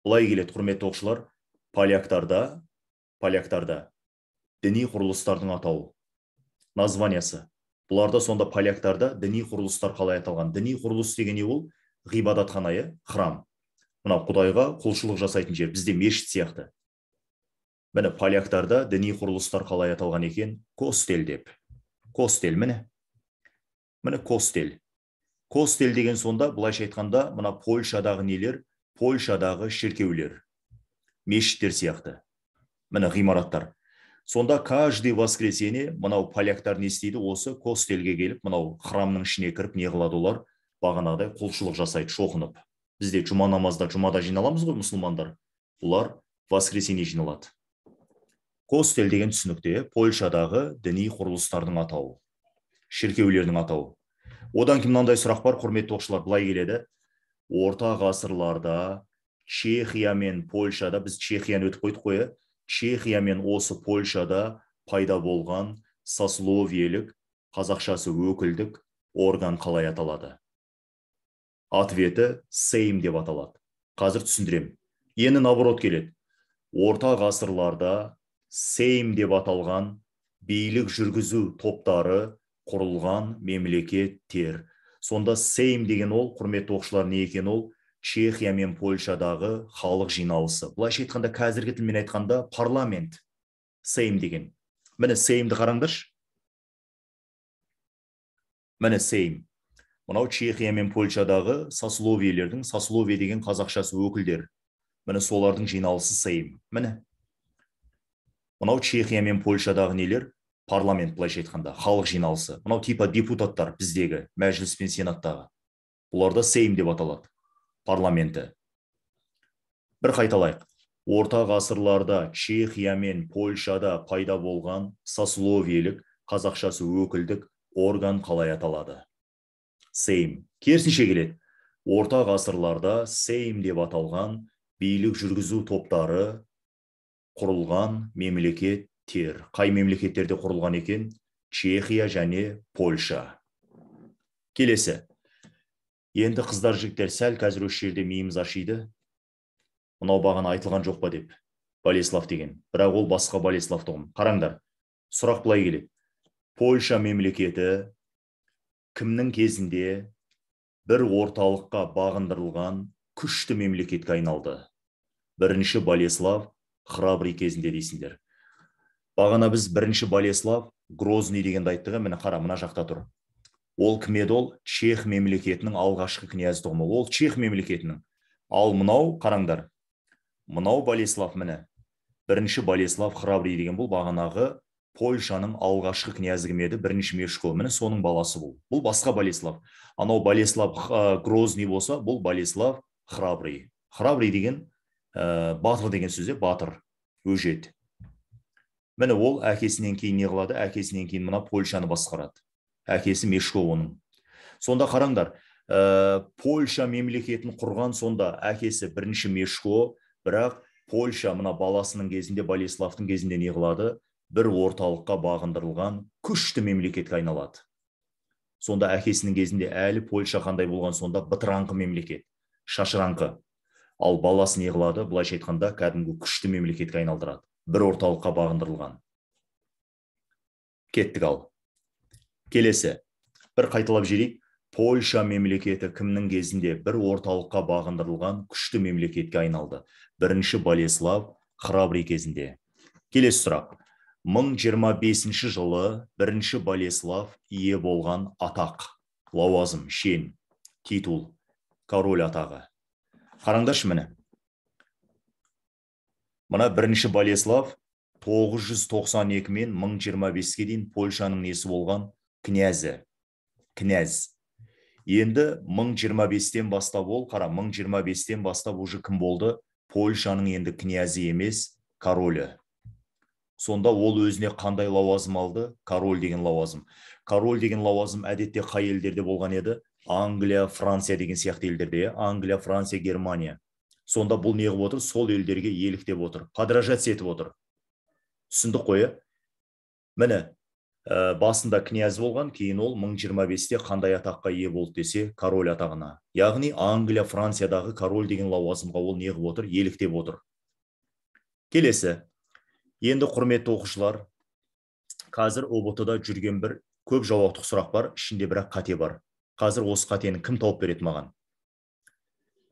былай келеді құрметті оқушылар поляктарда поляктарда діни құрылыстардың атауы названиясы бұларда сонда поляктарда діни құрылыстар қалай аталған діни құрылыс деген не ол ғибадатхана иә храм мына құдайға құлшылық жасайтын жер бізде мешіт сияқты міне поляктарда діни құрылыстар қалай аталған екен костель деп костель міне міне костель костель деген сонда былайша айтқанда мына польшадағы нелер польшадағы шіркеулер мешіттер сияқты міне ғимараттар сонда каждый воскресенье мынау поляктар не істейді осы костелге келіп мынау храмның ішіне кіріп не қылады олар бағанағыдай құлшылық жасайды шоқынып бізде жұма намазда жұмада жиналамыз ғой мұсылмандар бұлар воскресенье жиналады костель деген түсінікте польшадағы діни құрылыстардың атауы шіркеулердің атауы одан кейін мынандай сұрақ бар құрметті оқушылар былай келеді орта ғасырларда чехия мен польшада біз чехияны өтіп қойдық қой э? чехия мен осы польшада пайда болған сословиелік қазақшасы өкілдік орган қалай аталады ответі сейм деп аталады қазір түсіндіремін енді наоборот келеді орта ғасырларда сейм деп аталған билік жүргізу топтары құрылған мемлекеттер сонда сейм деген ол құрметті оқушылар не екен ол чехия мен польшадағы халық жиналысы былайша айтқанда қазіргі тілмен айтқанда парламент сейм деген міне сеймді қараңдаршы міне сейм мынау чехия мен польшадағы сословиелердің сословие деген қазақшасы өкілдер міне солардың жиналысы сейм міне мынау чехия мен польшадағы нелер парламент былайша айтқанда халық жиналысы мынау типа депутаттар біздегі мәжіліс пен сенаттағы бұларда сейм деп аталады парламенті бір қайталайық орта ғасырларда чехия мен польшада пайда болған сословиелік қазақшасы өкілдік орган қалай аталады сейм керісінше келеді орта ғасырларда сейм деп аталған билік жүргізу топтары құрылған мемлекет тер қай мемлекеттерде құрылған екен чехия және польша келесі енді қыздар жігіттер сәл қазір осы жерде миымыз ашиды мынау бағана айтылған жоқ па деп болеслав деген бірақ ол басқа болеслав тұғын қараңдар сұрақ былай келеді польша мемлекеті кімнің кезінде бір орталыққа бағындырылған күшті мемлекетке айналды бірінші болеслав храбрый кезінде дейсіңдер бағана біз бірінші болеслав грозный дегенді айттық иә міне қара мына жақта тұр ол кім еді ол чех мемлекетінің алғашқы тұғымы ол чех мемлекетінің ал мынау қараңдар мынау болеслав міне бірінші болеслав храбрый деген бұл бағанағы польшаның алғашқы князі кім еді бірінші мешко міне соның баласы бұл бұл басқа болеслав анау болеслав грозный болса бұл болеслав храбрый храбрый деген ә, батыр деген сөз батыр өжет міне ол әкесінен кейін не қылады әкесінен кейін мына польшаны басқарады әкесі мешко оның сонда қараңдар ә, польша мемлекетін құрған сонда әкесі бірінші мешко бірақ польша мына баласының кезінде болеславтың кезінде не қылады бір орталыққа бағындырылған күшті мемлекетке айналады сонда әкесінің кезінде әлі польша қандай болған сонда бытыраңқы мемлекет шашыраңқы ал баласы не қылады былайша айтқанда кәдімгі күшті мемлекетке айналдырады бір орталыққа бағындырылған кеттік ал келесі бір қайталап жіберейік польша мемлекеті кімнің кезінде бір орталыққа бағындырылған күшті мемлекетке айналды бірінші болеслав храбрый кезінде келесі сұрақ 1025 жылы бірінші болеслав ие болған атақ лауазым шен титул король атағы қараңдаршы міне мына бірінші болеслав 992 мен 1025-ке дейін польшаның несі болған князі князь енді 1025-тен бастап ол қара 1025-тен бастап уже кім болды польшаның енді князі емес королі сонда ол өзіне қандай лауазым алды король деген лауазым король деген лауазым әдетте қай елдерде болған еді англия франция деген сияқты елдерде иә? англия франция германия сонда бұл не қылып отыр сол елдерге еліктеп отыр подражать етіп отыр түсіндік қой иә міне ә, басында князь болған кейін ол 1025-те қандай атаққа ие болды десе король атағына яғни англия франциядағы король деген лауазымға ол не қылып отыр еліктеп отыр келесі енді құрметті оқушылар қазір ұбт да жүрген бір көп жауаптық сұрақ бар ішінде бірақ қате бар қазір осы қатені кім тауып береді маған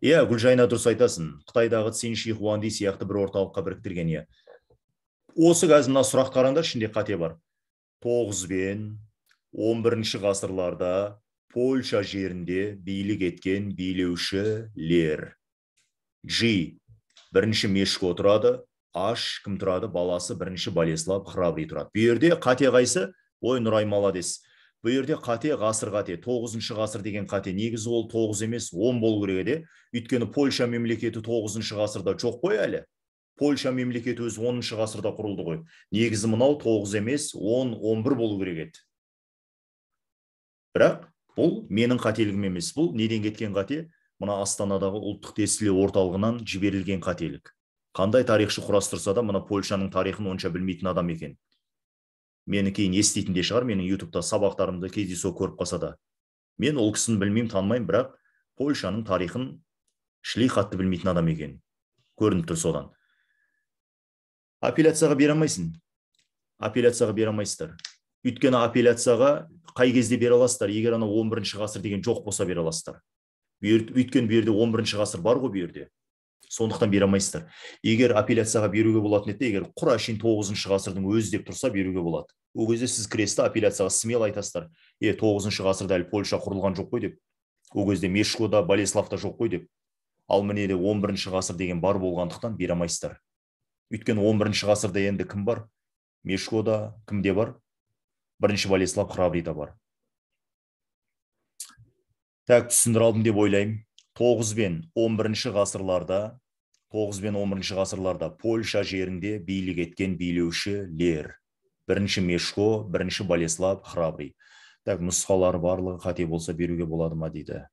иә гүлжайна дұрыс айтасың қытайдағы цинши хуанди сияқты бір орталыққа біріктірген иә осы қазір мына сұрақ қараңдаршы ішінде қате бар тоғыз бен он бірінші ғасырларда польша жерінде билік еткен билеушілер g бірінші мешко тұрады аш, кім тұрады баласы бірінші болеслав храбрий тұрады бұл қате қайсы ой нұрай молодец бұл жерде қате ғасыр қате тоғызыншы ғасыр деген қате негізі ол тоғыз емес он болу керек еді өйткені польша мемлекеті тоғызыншы ғасырда жоқ қой әлі польша мемлекеті өзі оныншы ғасырда құрылды ғой негізі мынау тоғыз емес он он бір болу керек еді бірақ бұл менің қателігім емес бұл неден кеткен қате мына астанадағы ұлттық тестілеу орталығынан жіберілген қателік қандай тарихшы құрастырса да мына польшаның тарихын онша білмейтін адам екен мені кейін еститін де шығар менің ютубта сабақтарымды кездейсоқ көріп қалса да мен ол кісіні білмеймін танымаймын бірақ польшаның тарихын шли қатты білмейтін адам екен көрініп тұр содан апелляцияға бере алмайсың апелляцияға бере алмайсыздар өйткені апелляцияға қай кезде бере аласыздар егер анау он бірінші ғасыр деген жоқ болса бере аласыздар өйткені бұл жерде он ғасыр бар ғой бұл сондықтан бере алмайсыздар егер апелляцияға беруге болатын еді егер құр әшейін тоғызыншы ғасырдың өзі деп тұрса беруге болады ол кезде сіз кіресіз апелляцияға смело айтасыздар е тоғызыншы ғасырда әлі польша құрылған жоқ қой деп ол кезде мешкода болеславта жоқ қой деп ал міне де он бірінші ғасыр деген бар болғандықтан бере алмайсыздар өйткені он бірінші ғасырда енді кім бар мешкода кімде бар бірінші болеслав храбрида бар так түсіндіре алдым деп ойлаймын тоғыз бен он бірінші ғасырларда тоғыз бен он бірінші ғасырларда польша жерінде билік еткен билеушілер бірінші мешко бірінші болеслав храбрый так нұсқалар барлығы қате болса беруге болады ма дейді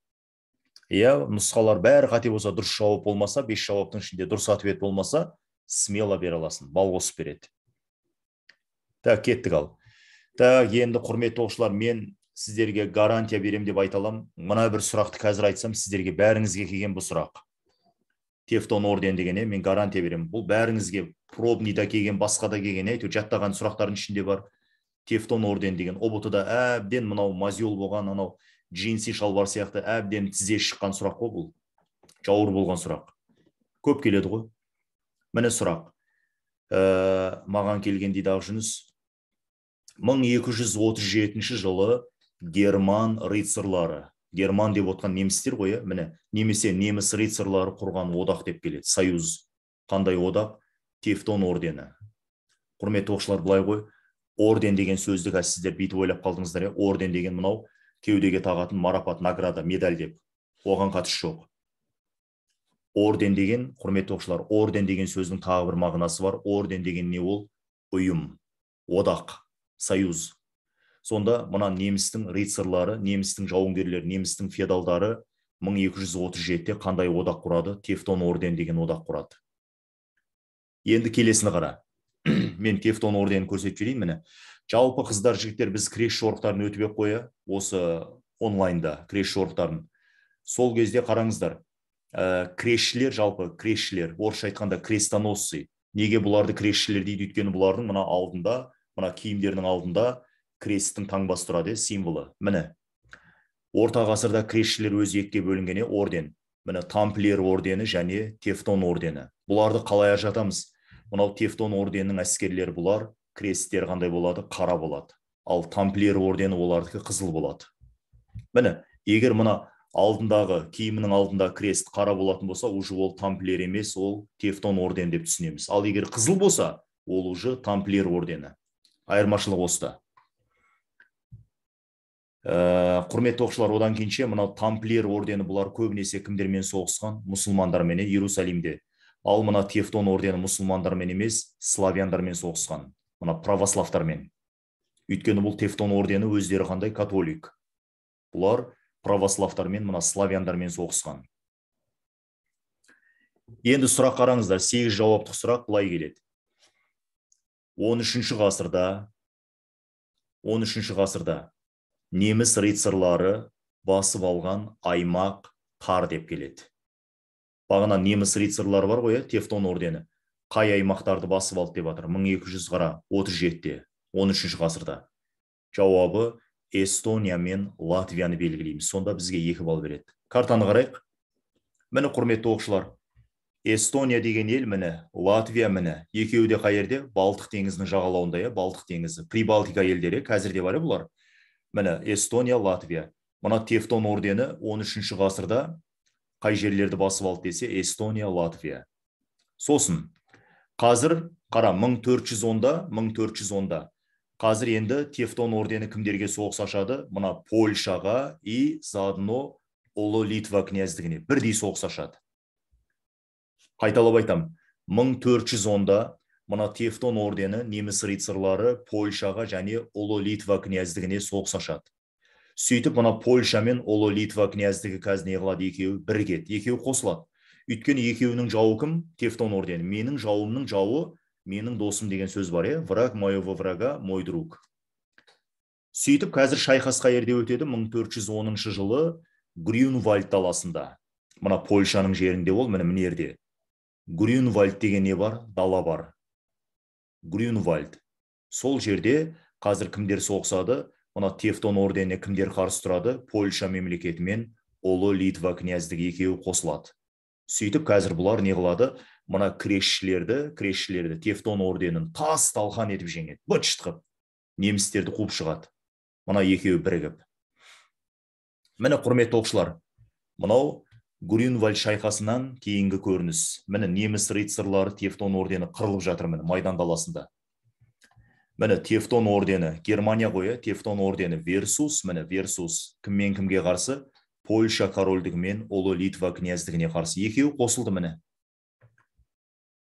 иә нұсқалар бәрі қате болса дұрыс жауап болмаса бес жауаптың ішінде дұрыс ответ болмаса смело бере аласың балл қосып береді так кеттік ал так енді құрметті оқушылар мен сіздерге гарантия берем деп айта аламын мына бір сұрақты қазір айтсам сіздерге бәріңізге келген бұл сұрақ Тефтон орден деген мен гарантия беремін бұл бәріңізге пробныйда келген басқа да келген әйтеуір жаттаған сұрақтардың ішінде бар Тефтон орден деген ұбт да әбден мынау мазиол болған анау джинси шалбар сияқты әбден тізе шыққан сұрақ қой бұл жауыр болған сұрақ көп келеді ғой міне сұрақ ә, маған келген дейді ақжүніс жетінші жылы герман рыцарлары герман деп отқан немістер ғой иә міне немесе неміс рыцарлары құрған одақ деп келеді союз қандай одақ тевтон ордені құрметті оқушылар былай ғой орден деген сөзді қазір сіздер бүйтіп ойлап қалдыңыздар иә орден деген мынау кеудеге тағатын марапат награда медаль деп оған қатысы жоқ орден деген құрметті оқушылар орден деген сөздің тағы бір мағынасы бар орден деген не ол ұйым одақ союз сонда мына немістің рыцарлары немістің жауынгерлері немістің феодалдары 1237-те қандай одақ құрады тевтон орден деген одақ құрады енді келесіні қара мен тевтон орденін көрсетіп жіберейін міне жалпы қыздар жігіттер біз креш жорықтарын өтіп ек қой ә? осы онлайнда креш жорықтарын сол кезде қараңыздар ә, крешшілер жалпы крешшілер орысша айтқанда крестоносцы неге бұларды крешшілер дейді өйткені бұлардың мына алдында мына киімдерінің алдында кресттің таңбасы тұрады символы міне орта ғасырда крестшілер өз екіге бөлінгене орден міне тамплиер ордені және тефтон ордені бұларды қалай ажыратамыз мынау тефтон орденінің әскерлері бұлар кресттер қандай болады қара болады ал тамплиер ордені олардікі қызыл болады міне егер мына алдындағы киімінің алдында крест қара болатын болса уже ол тамплиер емес ол тефтон орден деп түсінеміз ал егер қызыл болса ол уже тамплиер ордені айырмашылық осыда ә, құрметті оқушылар одан кейінше мынау тамплиер ордені бұлар көбінесе кімдермен соғысқан мұсылмандармен иерусалимде ал мына тефтон ордені мұсылмандармен емес славяндармен соғысқан мына православтармен өйткені бұл тефтон ордені өздері қандай католик бұлар православтармен мына славяндармен соғысқан енді сұрақ қараңыздар сегіз жауаптық сұрақ былай келеді он үшінші ғасырда он үшінші ғасырда неміс рыцарлары басып алған аймақ қар деп келеді бағана неміс рыцарлары бар ғой иә тевтон ордені қай аймақтарды басып алды деп жатыр жүз қара жетіде он 13 ғасырда жауабы эстония мен латвияны белгілейміз сонда бізге екі балл береді картаны қарайық міне құрметті оқушылар эстония деген ел міне латвия міне екеуі де қай жерде балтық теңізінің жағалауында иә балтық теңізі прибалтика елдері қазір де бар иә бұлар міне эстония латвия мына тевтон ордені 13 ші ғасырда қай жерлерді басып алды десе эстония латвия сосын қазір қара 1410-да 1410-да қазір енді тевтон ордені кімдерге соғыс ашады мына польшаға и заодно ұлы литва князьдігіне бірдей соғыс ашады қайталап айтам, 1410-да мына тевтон ордені неміс рыцарлары польшаға және ұлы литва князьдігіне соғыс ашады сөйтіп мына польша мен ұлы литва князьдігі қазір не қылады екеуі бірігеді екеуі қосылады өйткені екеуінің жауы кім тевтон ордені менің жауымның жауы менің досым деген сөз бар иә враг моего врага мой друг сөйтіп қазір шайқас қайерде өтеді 1410 жылы грюнвальд даласында мына польшаның жерінде ол міне мына жерде грюнвальд деген не бар дала бар грюнвальд сол жерде қазір кімдер соғысады мына тевтон ордені кімдер қарсы тұрады польша мемлекеті мен ұлы литва князьдігі екеуі қосылады сөйтіп қазір бұлар не қылады мына крешшілерді крешшілерді тевтон орденін тас талқан етіп жеңеді быт қылып немістерді қуып шығады мына екеуі бірігіп міне құрметті оқушылар мынау гуренвальд шайқасынан кейінгі көрініс міне неміс рыцарлары тевтон ордені қырылып жатыр міне майдан даласында міне тевтон ордені германия ғой э, тевтон ордені версус міне версус кіммен кімге қарсы польша корольдігі мен ұлы литва князьдігіне қарсы екеуі қосылды міне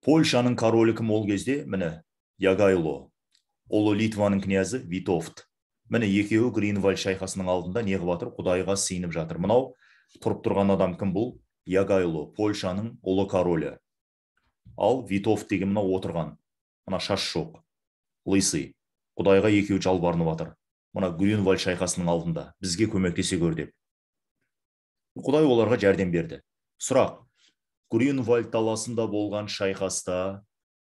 польшаның королі кім ол кезде міне ягайло ұлы литваның князі витовт міне екеуі Гринваль шайқасының алдында не жатыр құдайға сыйынып жатыр мынау тұрып тұрған адам кім бұл ягайло польшаның ұлы королі ал витов деген мынау отырған мына шаш жоқ лысый құдайға екеуі жалбарынып жатыр мына грюнвальд шайқасының алдында бізге көмектесе көр деп құдай оларға жәрдем берді сұрақ грюнвальд даласында болған шайқаста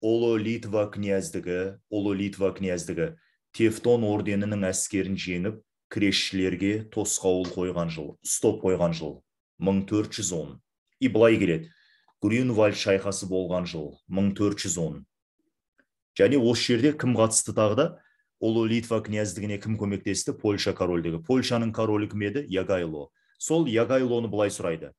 ұлы литва князьдігі ұлы литва князьдігі тевтон орденінің әскерін жеңіп Крешшілерге тосқауыл қойған жыл стоп қойған жыл 1410 и былай келеді грюнвальд шайқасы болған жыл 1410 және осы жерде кім қатысты тағы да ұлы литва князьдігіне кім көмектесті польша корольдігі польшаның королі кім еді ягайло сол ягайлоны былай сұрайды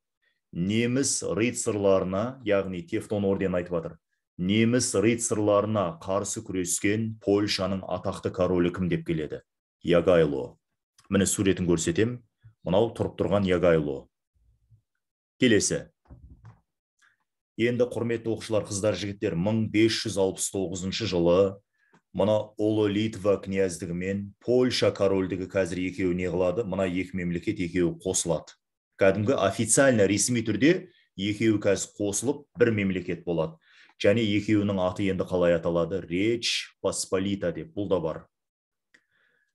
неміс рыцарларына яғни тевтон орден айтып жатыр неміс рыцарларына қарсы күрескен польшаның атақты королі кім деп келеді ягайло міне суретін көрсетем. мынау тұрып тұрған ягайло келесі енді құрметті оқушылар қыздар жігіттер 1569 жылы мына ұлы литва князьдігі мен польша корольдігі қазір екеуі не қылады мына екі мемлекет екеуі қосылады кәдімгі официально ресми түрде екеуі қазір қосылып бір мемлекет болады және екеуінің аты енді қалай аталады Реч посполита деп бұл да бар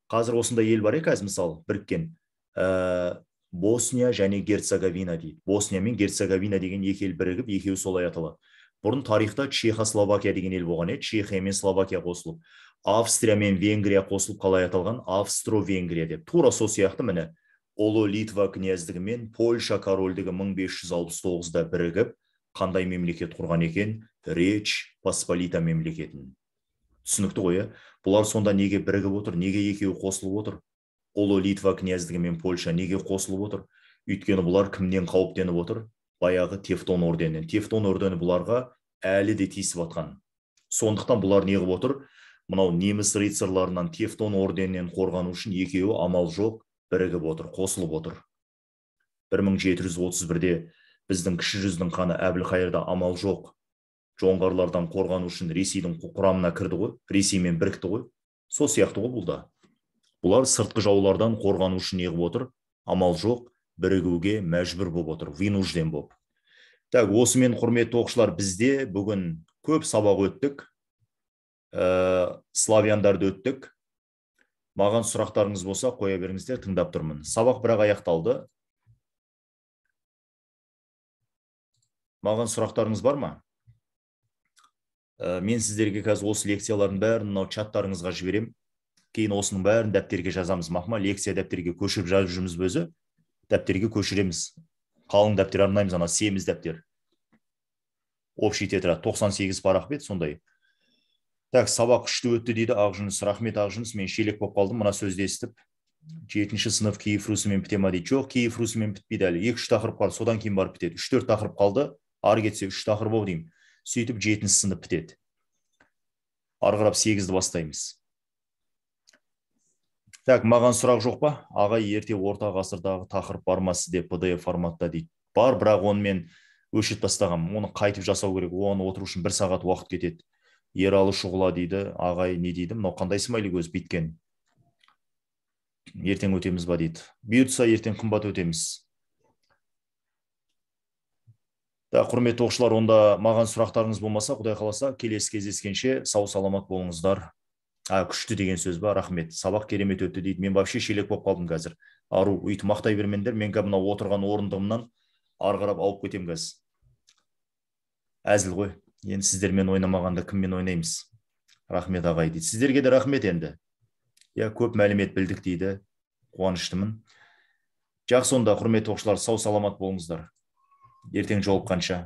қазір осындай ел бар иә қазір мысалы біріккен босния және герцеговина дейді босния мен герцеговина деген екі ел бірігіп екеуі солай аталады бұрын тарихта Чеха-Словакия деген ел болған иә чехия мен словакия қосылып австрия мен венгрия қосылып қалай аталған австро венгрия деп тура сол сияқты міне ұлы литва князьдігі мен польша корольдігі 1569-да бірігіп қандай мемлекет құрған екен реч посполита мемлекетін түсінікті ғой иә бұлар сонда неге бірігіп отыр неге екеуі қосылып отыр ұлы литва князьдігі мен польша неге қосылып отыр өйткені бұлар кімнен қауіптеніп отыр баяғы тефтон орденінен тефтон ордені бұларға әлі де тиісіп жатқан сондықтан бұлар не қылып отыр мынау неміс рыцарларынан тефтон орденінен қорғану үшін екеуі амал жоқ бірігіп отыр қосылып отыр 1731-де біздің кіші жүздің ханы әбілқайырда амал жоқ жоңғарлардан қорғану үшін ресейдің құрамына кірді ғой ресеймен бірікті ғой сол сияқты ғой бұл да бұлар сыртқы жаулардан қорғану үшін неғып отыр амал жоқ бірігуге мәжбүр болып отыр вынужден болып так осымен құрметті оқушылар бізде бүгін көп сабақ өттік ә, славяндарды өттік маған сұрақтарыңыз болса қоя беріңіздер тыңдап тұрмын сабақ бірақ аяқталды маған сұрақтарыңыз бар ма ә, мен сіздерге қазір осы лекциялардың бәрін мынау чаттарыңызға жіберемін кейін осының бәрін дәптерге жазамыз мақма лекция дәптерге көшіріп жазып жүрміз өзі дәптерге көшіреміз қалың дәптер арнаймыз ана семіз дәптер общий тоқсан 98 парақ бет сондай так сабақ күшті өтті дейді ақжүніс рахмет ақжүніс мен шелек болып қалдым мына сөзді естіп жетінші сынып киев русымен біте ма дейді жоқ киев русымен бітпейді әлі екі үш тақырып бар содан кейін барып бітеді үш төрт тақырып қалды ары кетсе үш тақырып ау деймін сөйтіп жетінші сынып бітеді ары қарап сегізді бастаймыз так маған сұрақ жоқ па ағай ерте орта ғасырдағы тақырып бар ма сізде pdf форматта дейді бар бірақ оны мен өшіріп тастағанмын оны қайтып жасау керек оны отыру үшін бір сағат уақыт кетеді ералы шұғыла дейді ағай не дейді мынау қандай смайлик өзі бүйткен ертең өтеміз ба дейді бұйыртса ертең қымбат өтеміз да құрметті оқушылар онда маған сұрақтарыңыз болмаса құдай қаласа келесі кездескенше сау саламат болыңыздар а күшті деген сөз ба рахмет сабақ керемет өтті дейді мен вообще шелек болып қалдым қазір ару өйтіп мақтай бермеңдер мен қазір мынау отырған орындығымнан ары қарап ауып кетемін қазір әзіл ғой енді сіздермен ойнамағанда кіммен ойнаймыз рахмет ағай дейді сіздерге де рахмет енді иә көп мәлімет білдік дейді қуаныштымын жақсы онда құрметті оқушылар сау саламат болыңыздар эртең жолукканча